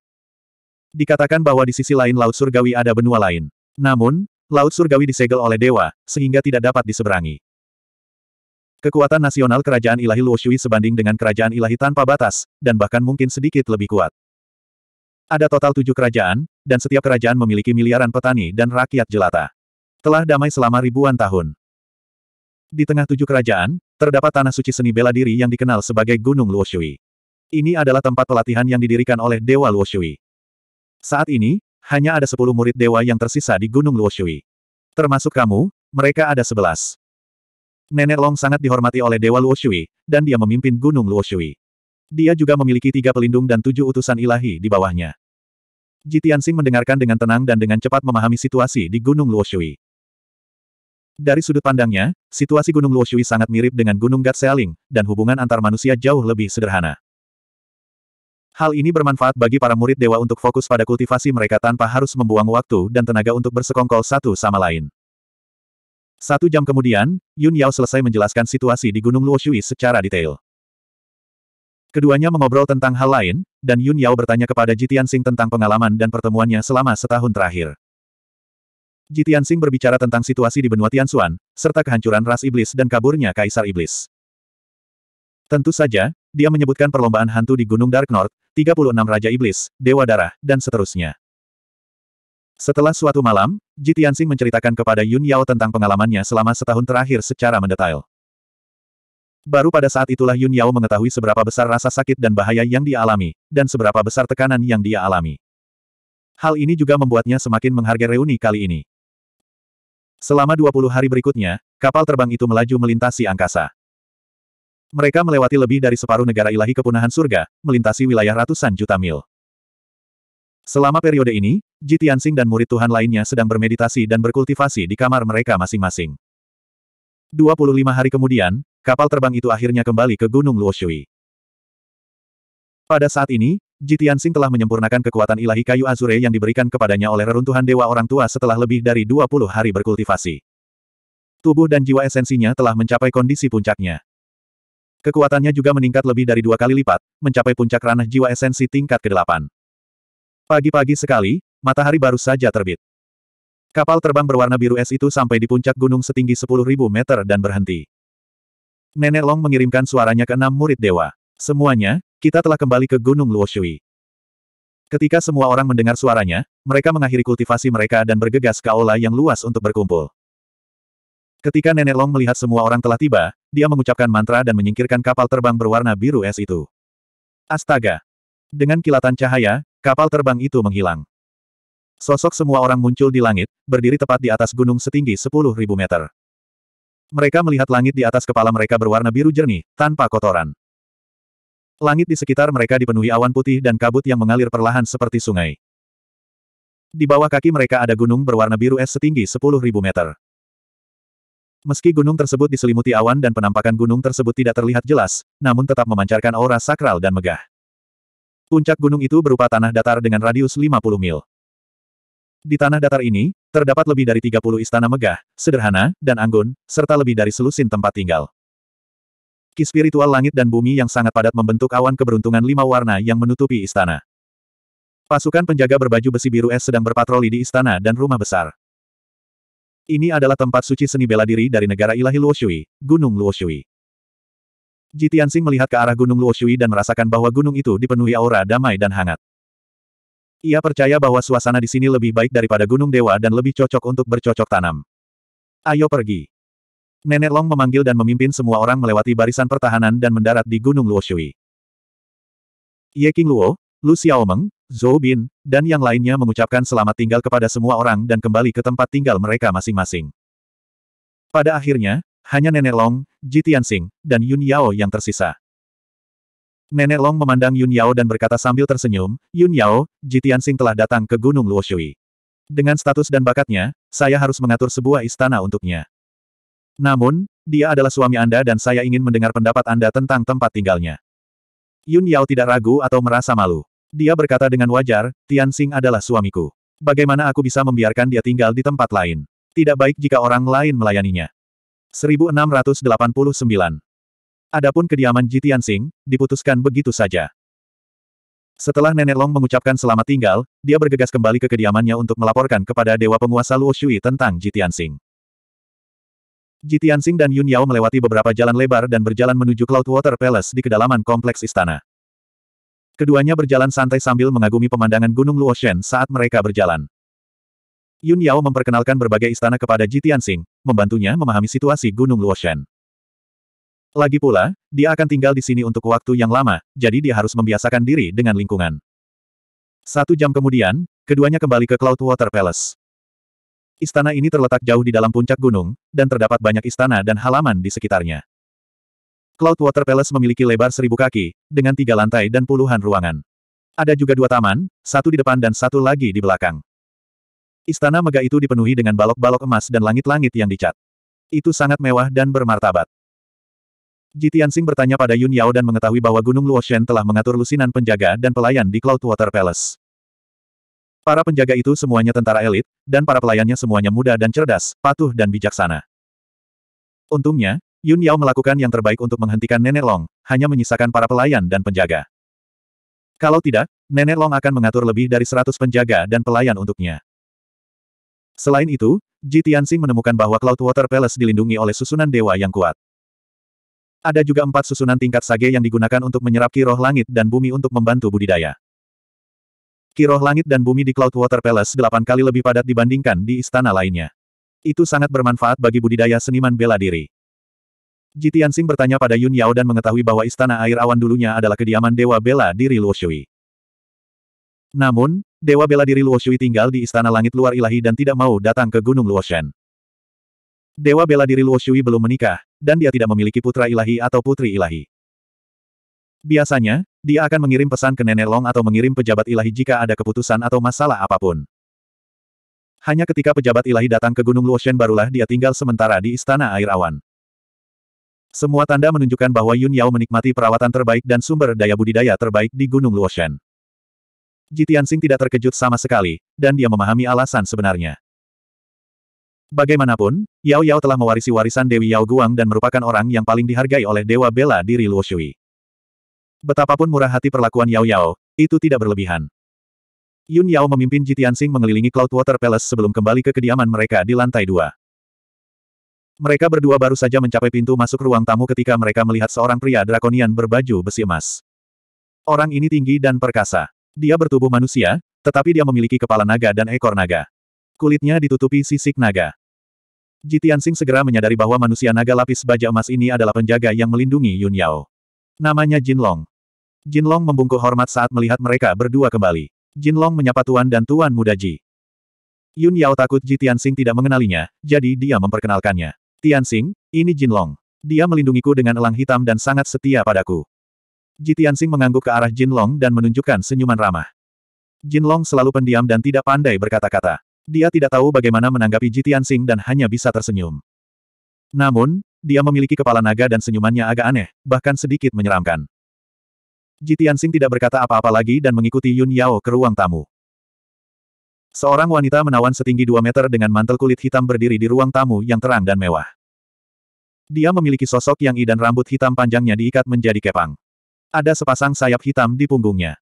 Dikatakan bahwa di sisi lain Laut Surgawi ada benua lain. Namun, Laut Surgawi disegel oleh dewa, sehingga tidak dapat diseberangi. Kekuatan nasional kerajaan ilahi Luoshui sebanding dengan kerajaan ilahi tanpa batas, dan bahkan mungkin sedikit lebih kuat. Ada total tujuh kerajaan, dan setiap kerajaan memiliki miliaran petani dan rakyat jelata. Telah damai selama ribuan tahun. Di tengah tujuh kerajaan, terdapat tanah suci seni bela diri yang dikenal sebagai Gunung Luoshui. Ini adalah tempat pelatihan yang didirikan oleh Dewa Luoshui. Saat ini, hanya ada sepuluh murid dewa yang tersisa di Gunung Luoshui. Termasuk kamu, mereka ada sebelas. Nenek Long sangat dihormati oleh Dewa Luoshui, dan dia memimpin Gunung Luoshui. Dia juga memiliki tiga pelindung dan tujuh utusan ilahi di bawahnya. Jitiansing mendengarkan dengan tenang dan dengan cepat memahami situasi di Gunung Luoshui. Dari sudut pandangnya, situasi Gunung Luoshui sangat mirip dengan Gunung Gatsealing, dan hubungan antar manusia jauh lebih sederhana. Hal ini bermanfaat bagi para murid dewa untuk fokus pada kultivasi mereka tanpa harus membuang waktu dan tenaga untuk bersekongkol satu sama lain. Satu jam kemudian, Yun Yao selesai menjelaskan situasi di Gunung Luoshui secara detail. Keduanya mengobrol tentang hal lain, dan Yun Yao bertanya kepada Jitian Sing tentang pengalaman dan pertemuannya selama setahun terakhir. Jitian Sing berbicara tentang situasi di benua Tianxuan, serta kehancuran ras iblis dan kaburnya Kaisar Iblis. Tentu saja, dia menyebutkan perlombaan hantu di Gunung Dark North, 36 Raja Iblis, Dewa Darah, dan seterusnya. Setelah suatu malam, Ji Tianxing menceritakan kepada Yun Yao tentang pengalamannya selama setahun terakhir secara mendetail. Baru pada saat itulah Yun Yao mengetahui seberapa besar rasa sakit dan bahaya yang dialami, dan seberapa besar tekanan yang dia alami. Hal ini juga membuatnya semakin menghargai reuni kali ini. Selama 20 hari berikutnya, kapal terbang itu melaju melintasi angkasa. Mereka melewati lebih dari separuh negara ilahi kepunahan surga, melintasi wilayah ratusan juta mil. Selama periode ini, Ji Tianxing dan murid Tuhan lainnya sedang bermeditasi dan berkultivasi di kamar mereka masing-masing. 25 hari kemudian, kapal terbang itu akhirnya kembali ke Gunung Luoshui. Pada saat ini, Ji Tianxing telah menyempurnakan kekuatan ilahi kayu azure yang diberikan kepadanya oleh reruntuhan dewa orang tua setelah lebih dari 20 hari berkultivasi. Tubuh dan jiwa esensinya telah mencapai kondisi puncaknya. Kekuatannya juga meningkat lebih dari dua kali lipat, mencapai puncak ranah jiwa esensi tingkat ke-8. Pagi-pagi sekali, matahari baru saja terbit. Kapal terbang berwarna biru es itu sampai di puncak gunung setinggi 10.000 meter dan berhenti. Nenek Long mengirimkan suaranya ke enam murid dewa. Semuanya, kita telah kembali ke Gunung Luoshui. Ketika semua orang mendengar suaranya, mereka mengakhiri kultivasi mereka dan bergegas ke aula yang luas untuk berkumpul. Ketika Nenek Long melihat semua orang telah tiba, dia mengucapkan mantra dan menyingkirkan kapal terbang berwarna biru es itu. Astaga! Dengan kilatan cahaya, Kapal terbang itu menghilang. Sosok semua orang muncul di langit, berdiri tepat di atas gunung setinggi 10.000 meter. Mereka melihat langit di atas kepala mereka berwarna biru jernih, tanpa kotoran. Langit di sekitar mereka dipenuhi awan putih dan kabut yang mengalir perlahan seperti sungai. Di bawah kaki mereka ada gunung berwarna biru es setinggi 10.000 meter. Meski gunung tersebut diselimuti awan dan penampakan gunung tersebut tidak terlihat jelas, namun tetap memancarkan aura sakral dan megah. Puncak gunung itu berupa tanah datar dengan radius 50 mil. Di tanah datar ini, terdapat lebih dari 30 istana megah, sederhana, dan anggun, serta lebih dari selusin tempat tinggal. Ki spiritual langit dan bumi yang sangat padat membentuk awan keberuntungan lima warna yang menutupi istana. Pasukan penjaga berbaju besi biru es sedang berpatroli di istana dan rumah besar. Ini adalah tempat suci seni bela diri dari negara ilahi Luoshui, Gunung Luoshui. Ji Tianxing melihat ke arah Gunung Luoshui dan merasakan bahwa gunung itu dipenuhi aura damai dan hangat. Ia percaya bahwa suasana di sini lebih baik daripada Gunung Dewa dan lebih cocok untuk bercocok tanam. Ayo pergi. Nenek Long memanggil dan memimpin semua orang melewati barisan pertahanan dan mendarat di Gunung Luoshui. Ye King Luo, Lu Xiaomeng, Zhou Bin, dan yang lainnya mengucapkan selamat tinggal kepada semua orang dan kembali ke tempat tinggal mereka masing-masing. Pada akhirnya, hanya Nenek Long, Ji Tianxing, dan Yun Yao yang tersisa. Nenek Long memandang Yun Yao dan berkata sambil tersenyum, Yun Yao, Ji Tianxing telah datang ke Gunung Luoshui. Dengan status dan bakatnya, saya harus mengatur sebuah istana untuknya. Namun, dia adalah suami Anda dan saya ingin mendengar pendapat Anda tentang tempat tinggalnya. Yun Yao tidak ragu atau merasa malu. Dia berkata dengan wajar, Tianxing adalah suamiku. Bagaimana aku bisa membiarkan dia tinggal di tempat lain? Tidak baik jika orang lain melayaninya. 1689. Adapun kediaman Jitian Sing, diputuskan begitu saja. Setelah Nenek Long mengucapkan selamat tinggal, dia bergegas kembali ke kediamannya untuk melaporkan kepada Dewa Penguasa Luo Shui tentang Jitian Sing. Jitian Sing dan Yun Yao melewati beberapa jalan lebar dan berjalan menuju Cloudwater Palace di kedalaman kompleks istana. Keduanya berjalan santai sambil mengagumi pemandangan Gunung Luoshen saat mereka berjalan. Yun Yao memperkenalkan berbagai istana kepada Ji Tianxing, membantunya memahami situasi Gunung Luoshan. Lagi pula, dia akan tinggal di sini untuk waktu yang lama, jadi dia harus membiasakan diri dengan lingkungan. Satu jam kemudian, keduanya kembali ke Cloud Water Palace. Istana ini terletak jauh di dalam puncak gunung, dan terdapat banyak istana dan halaman di sekitarnya. Cloud Water Palace memiliki lebar seribu kaki, dengan tiga lantai dan puluhan ruangan. Ada juga dua taman, satu di depan dan satu lagi di belakang. Istana mega itu dipenuhi dengan balok-balok emas dan langit-langit yang dicat. Itu sangat mewah dan bermartabat. Ji Tianxing bertanya pada Yun Yao dan mengetahui bahwa Gunung Luoshen telah mengatur lusinan penjaga dan pelayan di Cloudwater Palace. Para penjaga itu semuanya tentara elit, dan para pelayannya semuanya muda dan cerdas, patuh dan bijaksana. Untungnya, Yun Yao melakukan yang terbaik untuk menghentikan Nenek Long, hanya menyisakan para pelayan dan penjaga. Kalau tidak, Nenek Long akan mengatur lebih dari seratus penjaga dan pelayan untuknya. Selain itu, Ji Tianxing menemukan bahwa Cloudwater Palace dilindungi oleh susunan dewa yang kuat. Ada juga empat susunan tingkat sage yang digunakan untuk menyerap kiroh langit dan bumi untuk membantu budidaya. Kiroh langit dan bumi di Cloudwater Palace delapan kali lebih padat dibandingkan di istana lainnya. Itu sangat bermanfaat bagi budidaya seniman bela diri. Ji Tianxing bertanya pada Yun Yao dan mengetahui bahwa istana air awan dulunya adalah kediaman dewa bela diri Luo Shui. Namun, Dewa Bela Diri Luoshui tinggal di Istana Langit Luar Ilahi dan tidak mau datang ke Gunung Luoshen. Dewa Bela Diri Luoshui belum menikah, dan dia tidak memiliki putra ilahi atau putri ilahi. Biasanya, dia akan mengirim pesan ke Nenek Long atau mengirim pejabat ilahi jika ada keputusan atau masalah apapun. Hanya ketika pejabat ilahi datang ke Gunung Luoshen barulah dia tinggal sementara di Istana Air Awan. Semua tanda menunjukkan bahwa Yun Yao menikmati perawatan terbaik dan sumber daya budidaya terbaik di Gunung Luoshen. Jitiansing tidak terkejut sama sekali, dan dia memahami alasan sebenarnya. Bagaimanapun, Yao Yao telah mewarisi warisan Dewi Yao Guang dan merupakan orang yang paling dihargai oleh Dewa Bela diri Luo Shui. Betapapun murah hati perlakuan Yao Yao, itu tidak berlebihan. Yun Yao memimpin Jitiansing mengelilingi Cloudwater Palace sebelum kembali ke kediaman mereka di lantai dua. Mereka berdua baru saja mencapai pintu masuk ruang tamu ketika mereka melihat seorang pria drakonian berbaju besi emas. Orang ini tinggi dan perkasa. Dia bertubuh manusia, tetapi dia memiliki kepala naga dan ekor naga. Kulitnya ditutupi sisik naga. Jitiansing segera menyadari bahwa manusia naga lapis baja emas ini adalah penjaga yang melindungi Yun Yao. Namanya Jin Long membungkuk hormat saat melihat mereka berdua kembali. Jin Long menyapa tuan dan tuan muda Ji. Yun Yao takut Ji tidak mengenalinya, jadi dia memperkenalkannya. Tianxing, ini Jin Long. Dia melindungiku dengan elang hitam dan sangat setia padaku. Ji mengangguk ke arah Jin Long dan menunjukkan senyuman ramah. Jin Long selalu pendiam dan tidak pandai berkata-kata. Dia tidak tahu bagaimana menanggapi Ji dan hanya bisa tersenyum. Namun, dia memiliki kepala naga dan senyumannya agak aneh, bahkan sedikit menyeramkan. Ji tidak berkata apa-apa lagi dan mengikuti Yun Yao ke ruang tamu. Seorang wanita menawan setinggi 2 meter dengan mantel kulit hitam berdiri di ruang tamu yang terang dan mewah. Dia memiliki sosok yang i dan rambut hitam panjangnya diikat menjadi kepang. Ada sepasang sayap hitam di punggungnya.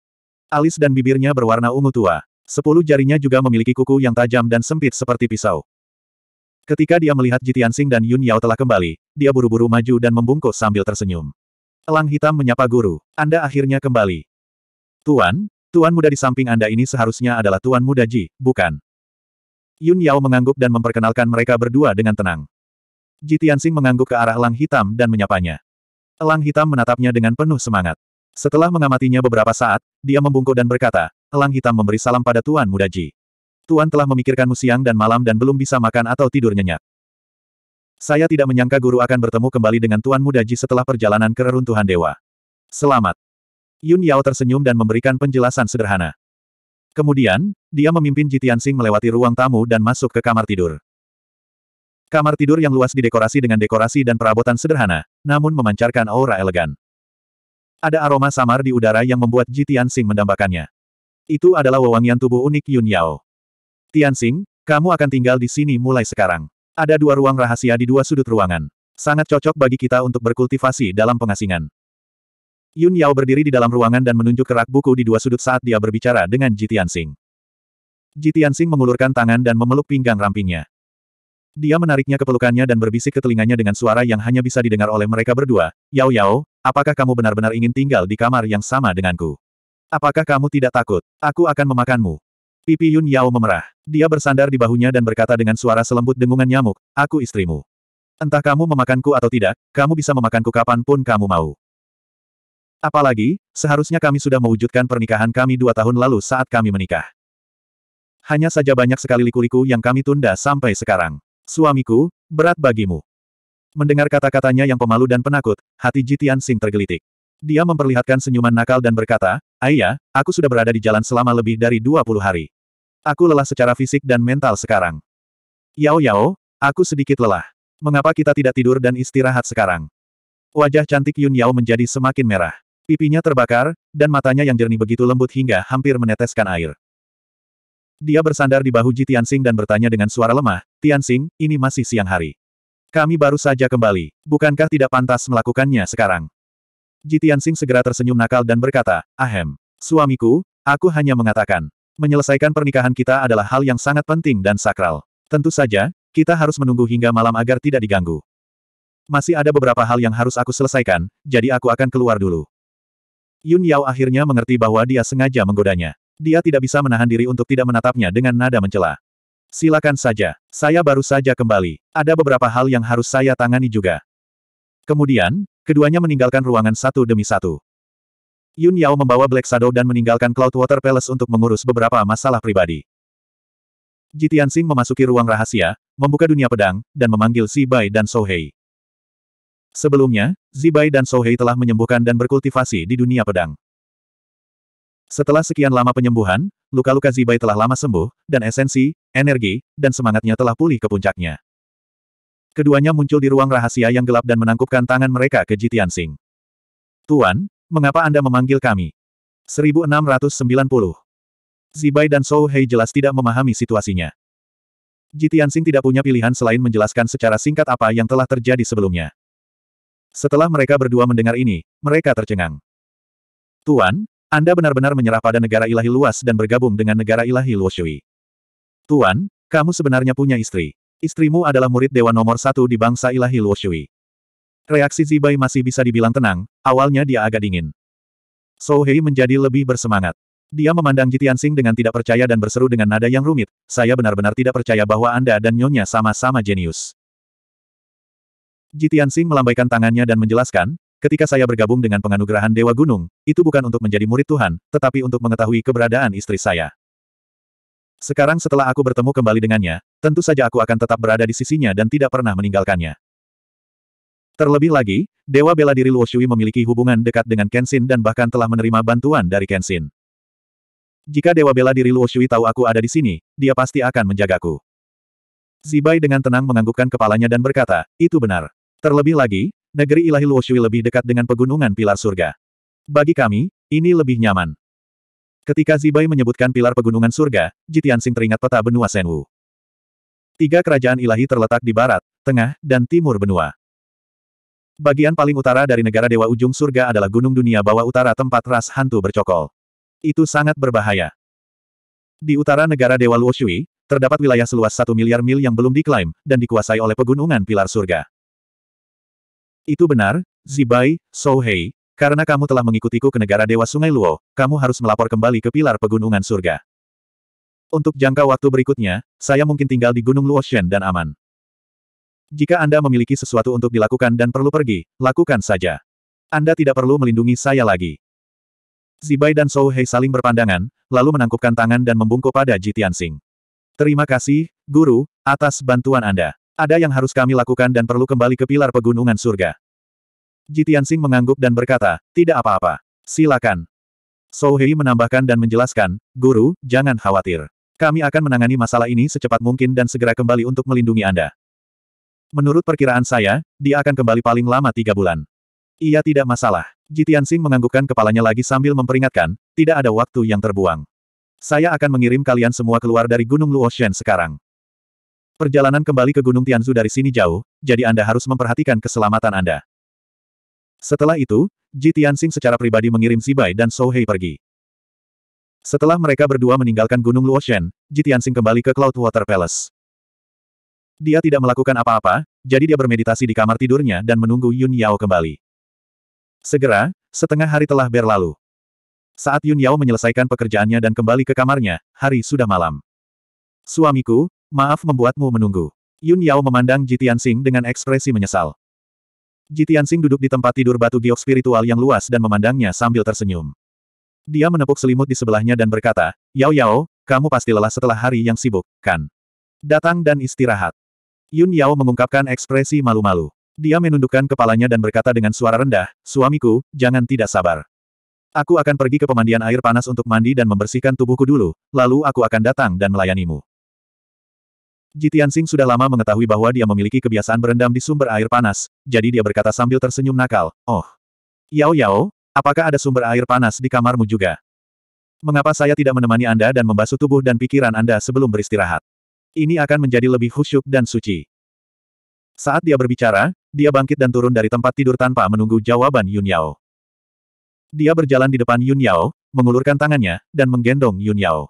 Alis dan bibirnya berwarna ungu tua. Sepuluh jarinya juga memiliki kuku yang tajam dan sempit seperti pisau. Ketika dia melihat Jitiansing dan Yun Yao telah kembali, dia buru-buru maju dan membungkuk sambil tersenyum. Elang hitam menyapa guru, Anda akhirnya kembali. Tuan, tuan muda di samping Anda ini seharusnya adalah tuan muda Ji, bukan? Yun Yao mengangguk dan memperkenalkan mereka berdua dengan tenang. Jitiansing mengangguk ke arah elang hitam dan menyapanya. Elang hitam menatapnya dengan penuh semangat. Setelah mengamatinya beberapa saat, dia membungkuk dan berkata, Elang hitam memberi salam pada Tuan Muda Ji. Tuan telah memikirkanmu siang dan malam dan belum bisa makan atau tidur nyenyak. Saya tidak menyangka guru akan bertemu kembali dengan Tuan Muda Ji setelah perjalanan ke reruntuhan dewa. Selamat. Yun Yao tersenyum dan memberikan penjelasan sederhana. Kemudian, dia memimpin Jitian Sing melewati ruang tamu dan masuk ke kamar tidur. Kamar tidur yang luas didekorasi dengan dekorasi dan perabotan sederhana, namun memancarkan aura elegan. Ada aroma samar di udara yang membuat Ji Tianxing mendambakannya. Itu adalah wewangian tubuh unik Yun Yao. Tianxing, kamu akan tinggal di sini mulai sekarang. Ada dua ruang rahasia di dua sudut ruangan. Sangat cocok bagi kita untuk berkultivasi dalam pengasingan. Yun Yao berdiri di dalam ruangan dan menunjuk ke rak buku di dua sudut saat dia berbicara dengan Ji Tianxing. Ji Tianxing mengulurkan tangan dan memeluk pinggang rampingnya. Dia menariknya ke pelukannya dan berbisik ke telinganya dengan suara yang hanya bisa didengar oleh mereka berdua, Yao Yao, apakah kamu benar-benar ingin tinggal di kamar yang sama denganku? Apakah kamu tidak takut? Aku akan memakanmu. Pipi Yun Yao memerah. Dia bersandar di bahunya dan berkata dengan suara selembut dengungan nyamuk, aku istrimu. Entah kamu memakanku atau tidak, kamu bisa memakanku kapanpun kamu mau. Apalagi, seharusnya kami sudah mewujudkan pernikahan kami dua tahun lalu saat kami menikah. Hanya saja banyak sekali liku-liku yang kami tunda sampai sekarang suamiku, berat bagimu. Mendengar kata-katanya yang pemalu dan penakut, hati Jitian Sing tergelitik. Dia memperlihatkan senyuman nakal dan berkata, Ayah, aku sudah berada di jalan selama lebih dari 20 hari. Aku lelah secara fisik dan mental sekarang. Yao Yao, aku sedikit lelah. Mengapa kita tidak tidur dan istirahat sekarang? Wajah cantik Yun Yao menjadi semakin merah. Pipinya terbakar, dan matanya yang jernih begitu lembut hingga hampir meneteskan air. Dia bersandar di bahu Jitian Sing dan bertanya dengan suara lemah, Tianxing, ini masih siang hari. Kami baru saja kembali. Bukankah tidak pantas melakukannya sekarang? Ji Tianxing segera tersenyum nakal dan berkata, Ahem. Suamiku, aku hanya mengatakan. Menyelesaikan pernikahan kita adalah hal yang sangat penting dan sakral. Tentu saja, kita harus menunggu hingga malam agar tidak diganggu. Masih ada beberapa hal yang harus aku selesaikan, jadi aku akan keluar dulu. Yun Yao akhirnya mengerti bahwa dia sengaja menggodanya. Dia tidak bisa menahan diri untuk tidak menatapnya dengan nada mencela. Silakan saja, saya baru saja kembali. Ada beberapa hal yang harus saya tangani juga. Kemudian, keduanya meninggalkan ruangan satu demi satu. Yun Yao membawa Black Shadow dan meninggalkan Cloud Water Palace untuk mengurus beberapa masalah pribadi. Jitian Sing memasuki ruang rahasia, membuka dunia pedang, dan memanggil Bai dan Sohei. Sebelumnya, Zibai dan Sohei telah menyembuhkan dan berkultivasi di dunia pedang. Setelah sekian lama penyembuhan, luka-luka Zibai telah lama sembuh, dan esensi, energi, dan semangatnya telah pulih ke puncaknya. Keduanya muncul di ruang rahasia yang gelap dan menangkupkan tangan mereka ke Jitian Sing. Tuan, mengapa Anda memanggil kami? 1690. Zibai dan Sou Hei jelas tidak memahami situasinya. Jitian Sing tidak punya pilihan selain menjelaskan secara singkat apa yang telah terjadi sebelumnya. Setelah mereka berdua mendengar ini, mereka tercengang. Tuan, anda benar-benar menyerah pada negara ilahi luas dan bergabung dengan negara ilahi Luoshui. Tuan, kamu sebenarnya punya istri. Istrimu adalah murid dewa nomor satu di bangsa ilahi Luoshui. Reaksi Zibai masih bisa dibilang tenang, awalnya dia agak dingin. Sohei menjadi lebih bersemangat. Dia memandang Jitiansing dengan tidak percaya dan berseru dengan nada yang rumit, saya benar-benar tidak percaya bahwa Anda dan Nyonya sama-sama jenius. Jitiansing melambaikan tangannya dan menjelaskan, Ketika saya bergabung dengan penganugerahan Dewa Gunung, itu bukan untuk menjadi murid Tuhan, tetapi untuk mengetahui keberadaan istri saya. Sekarang setelah aku bertemu kembali dengannya, tentu saja aku akan tetap berada di sisinya dan tidak pernah meninggalkannya. Terlebih lagi, Dewa Bela Diri Luoshui memiliki hubungan dekat dengan Kenshin dan bahkan telah menerima bantuan dari Kenshin. Jika Dewa Bela Diri Luoshui tahu aku ada di sini, dia pasti akan menjagaku. Zibai dengan tenang menganggukkan kepalanya dan berkata, itu benar. Terlebih lagi, negeri ilahi Luoshui lebih dekat dengan pegunungan pilar surga. Bagi kami, ini lebih nyaman. Ketika Zibai menyebutkan pilar pegunungan surga, Jitian Jitiansing teringat peta benua Senwu. Tiga kerajaan ilahi terletak di barat, tengah, dan timur benua. Bagian paling utara dari negara Dewa Ujung Surga adalah Gunung Dunia Bawah Utara tempat ras hantu bercokol. Itu sangat berbahaya. Di utara negara Dewa Luoshui, terdapat wilayah seluas satu miliar mil yang belum diklaim, dan dikuasai oleh pegunungan pilar surga. Itu benar, Zibai, Souhei, karena kamu telah mengikutiku ke negara Dewa Sungai Luo, kamu harus melapor kembali ke pilar pegunungan surga. Untuk jangka waktu berikutnya, saya mungkin tinggal di Gunung Luoshen dan aman. Jika Anda memiliki sesuatu untuk dilakukan dan perlu pergi, lakukan saja. Anda tidak perlu melindungi saya lagi. Zibai dan Sou saling berpandangan, lalu menangkupkan tangan dan membungkuk pada Jitian Sing. Terima kasih, Guru, atas bantuan Anda. Ada yang harus kami lakukan dan perlu kembali ke pilar pegunungan surga. Jitiansing mengangguk dan berkata, tidak apa-apa. Silakan. Sou Hei menambahkan dan menjelaskan, Guru, jangan khawatir. Kami akan menangani masalah ini secepat mungkin dan segera kembali untuk melindungi Anda. Menurut perkiraan saya, dia akan kembali paling lama tiga bulan. Ia tidak masalah. Jitiansing menganggukkan kepalanya lagi sambil memperingatkan, tidak ada waktu yang terbuang. Saya akan mengirim kalian semua keluar dari Gunung Luoshen sekarang. Perjalanan kembali ke Gunung Tianzu dari sini jauh, jadi Anda harus memperhatikan keselamatan Anda. Setelah itu, Ji Tianxing secara pribadi mengirim Zibai dan Sohei pergi. Setelah mereka berdua meninggalkan Gunung Luoshen, Ji Tianxing kembali ke Cloudwater Palace. Dia tidak melakukan apa-apa, jadi dia bermeditasi di kamar tidurnya dan menunggu Yun Yao kembali. Segera, setengah hari telah berlalu. Saat Yun Yao menyelesaikan pekerjaannya dan kembali ke kamarnya, hari sudah malam. Suamiku, Maaf membuatmu menunggu. Yun Yao memandang Jitian Sing dengan ekspresi menyesal. Jitian Sing duduk di tempat tidur batu giok spiritual yang luas dan memandangnya sambil tersenyum. Dia menepuk selimut di sebelahnya dan berkata, Yao Yao, kamu pasti lelah setelah hari yang sibuk, kan? Datang dan istirahat. Yun Yao mengungkapkan ekspresi malu-malu. Dia menundukkan kepalanya dan berkata dengan suara rendah, Suamiku, jangan tidak sabar. Aku akan pergi ke pemandian air panas untuk mandi dan membersihkan tubuhku dulu, lalu aku akan datang dan melayanimu. Tianxing sudah lama mengetahui bahwa dia memiliki kebiasaan berendam di sumber air panas, jadi dia berkata sambil tersenyum nakal, Oh, Yao Yao, apakah ada sumber air panas di kamarmu juga? Mengapa saya tidak menemani Anda dan membasuh tubuh dan pikiran Anda sebelum beristirahat? Ini akan menjadi lebih khusyuk dan suci. Saat dia berbicara, dia bangkit dan turun dari tempat tidur tanpa menunggu jawaban Yun Yao. Dia berjalan di depan Yun Yao, mengulurkan tangannya, dan menggendong Yun Yao.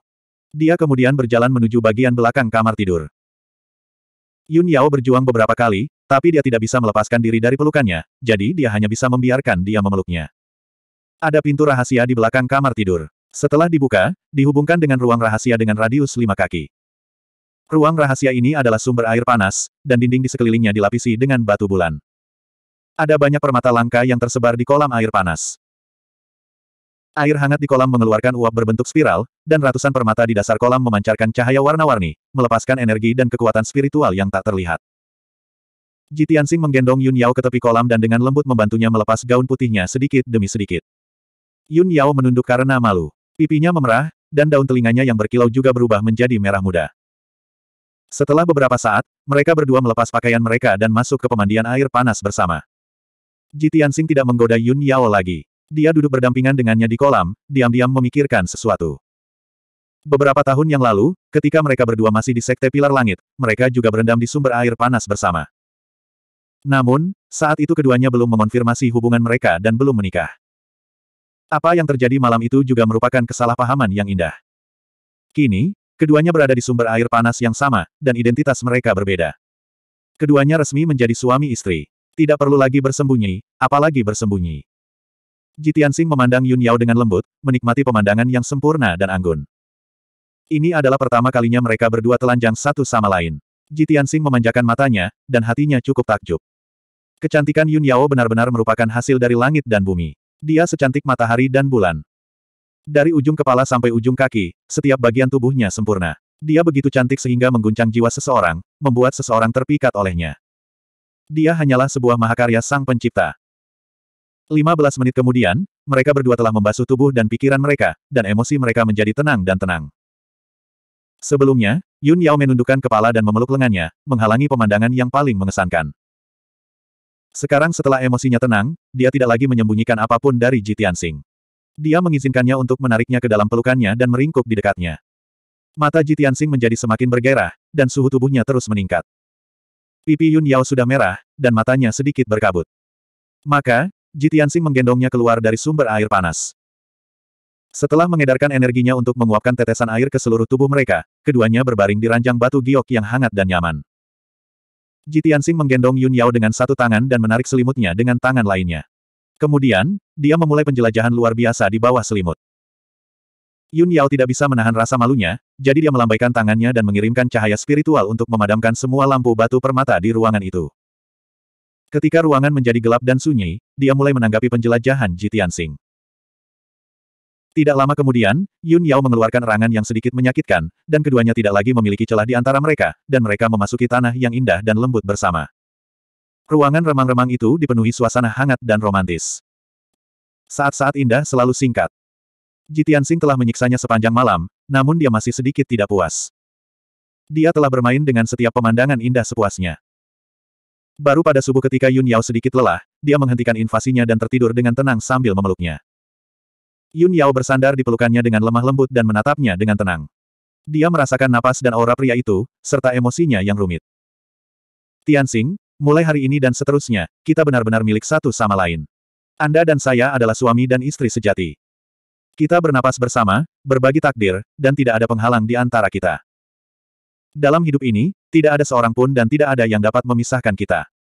Dia kemudian berjalan menuju bagian belakang kamar tidur. Yun Yao berjuang beberapa kali, tapi dia tidak bisa melepaskan diri dari pelukannya, jadi dia hanya bisa membiarkan dia memeluknya. Ada pintu rahasia di belakang kamar tidur. Setelah dibuka, dihubungkan dengan ruang rahasia dengan radius lima kaki. Ruang rahasia ini adalah sumber air panas, dan dinding di sekelilingnya dilapisi dengan batu bulan. Ada banyak permata langka yang tersebar di kolam air panas. Air hangat di kolam mengeluarkan uap berbentuk spiral, dan ratusan permata di dasar kolam memancarkan cahaya warna-warni, melepaskan energi dan kekuatan spiritual yang tak terlihat. Jitiansing menggendong Yun Yao ke tepi kolam dan dengan lembut membantunya melepas gaun putihnya sedikit demi sedikit. Yun Yao menunduk karena malu. Pipinya memerah, dan daun telinganya yang berkilau juga berubah menjadi merah muda. Setelah beberapa saat, mereka berdua melepas pakaian mereka dan masuk ke pemandian air panas bersama. Jitiansing tidak menggoda Yun Yao lagi. Dia duduk berdampingan dengannya di kolam, diam-diam memikirkan sesuatu. Beberapa tahun yang lalu, ketika mereka berdua masih di Sekte Pilar Langit, mereka juga berendam di sumber air panas bersama. Namun, saat itu keduanya belum mengonfirmasi hubungan mereka dan belum menikah. Apa yang terjadi malam itu juga merupakan kesalahpahaman yang indah. Kini, keduanya berada di sumber air panas yang sama, dan identitas mereka berbeda. Keduanya resmi menjadi suami istri. Tidak perlu lagi bersembunyi, apalagi bersembunyi. Jitiansing memandang Yun Yao dengan lembut, menikmati pemandangan yang sempurna dan anggun. Ini adalah pertama kalinya mereka berdua telanjang satu sama lain. Jitiansing memanjakan matanya, dan hatinya cukup takjub. Kecantikan Yun Yao benar-benar merupakan hasil dari langit dan bumi. Dia secantik matahari dan bulan. Dari ujung kepala sampai ujung kaki, setiap bagian tubuhnya sempurna. Dia begitu cantik sehingga mengguncang jiwa seseorang, membuat seseorang terpikat olehnya. Dia hanyalah sebuah mahakarya sang pencipta. 15 menit kemudian, mereka berdua telah membasuh tubuh dan pikiran mereka, dan emosi mereka menjadi tenang dan tenang. Sebelumnya, Yun Yao menundukkan kepala dan memeluk lengannya, menghalangi pemandangan yang paling mengesankan. Sekarang setelah emosinya tenang, dia tidak lagi menyembunyikan apapun dari Jitian Sing. Dia mengizinkannya untuk menariknya ke dalam pelukannya dan meringkuk di dekatnya. Mata Jitian Sing menjadi semakin bergerak, dan suhu tubuhnya terus meningkat. Pipi Yun Yao sudah merah, dan matanya sedikit berkabut. Maka, Jitiansing menggendongnya keluar dari sumber air panas. Setelah mengedarkan energinya untuk menguapkan tetesan air ke seluruh tubuh mereka, keduanya berbaring di ranjang batu giok yang hangat dan nyaman. Jitiansing menggendong Yun Yao dengan satu tangan dan menarik selimutnya dengan tangan lainnya. Kemudian, dia memulai penjelajahan luar biasa di bawah selimut. Yun Yao tidak bisa menahan rasa malunya, jadi dia melambaikan tangannya dan mengirimkan cahaya spiritual untuk memadamkan semua lampu batu permata di ruangan itu. Ketika ruangan menjadi gelap dan sunyi, dia mulai menanggapi penjelajahan Ji Tianxing. Tidak lama kemudian, Yun Yao mengeluarkan erangan yang sedikit menyakitkan, dan keduanya tidak lagi memiliki celah di antara mereka, dan mereka memasuki tanah yang indah dan lembut bersama. Ruangan remang-remang itu dipenuhi suasana hangat dan romantis. Saat-saat indah selalu singkat. Jitian Sing telah menyiksanya sepanjang malam, namun dia masih sedikit tidak puas. Dia telah bermain dengan setiap pemandangan indah sepuasnya. Baru pada subuh ketika Yun Yao sedikit lelah, dia menghentikan invasinya dan tertidur dengan tenang sambil memeluknya. Yun Yao bersandar di pelukannya dengan lemah lembut dan menatapnya dengan tenang. Dia merasakan napas dan aura pria itu, serta emosinya yang rumit. Tianxing, mulai hari ini dan seterusnya, kita benar-benar milik satu sama lain. Anda dan saya adalah suami dan istri sejati. Kita bernapas bersama, berbagi takdir, dan tidak ada penghalang di antara kita. Dalam hidup ini, tidak ada seorang pun dan tidak ada yang dapat memisahkan kita.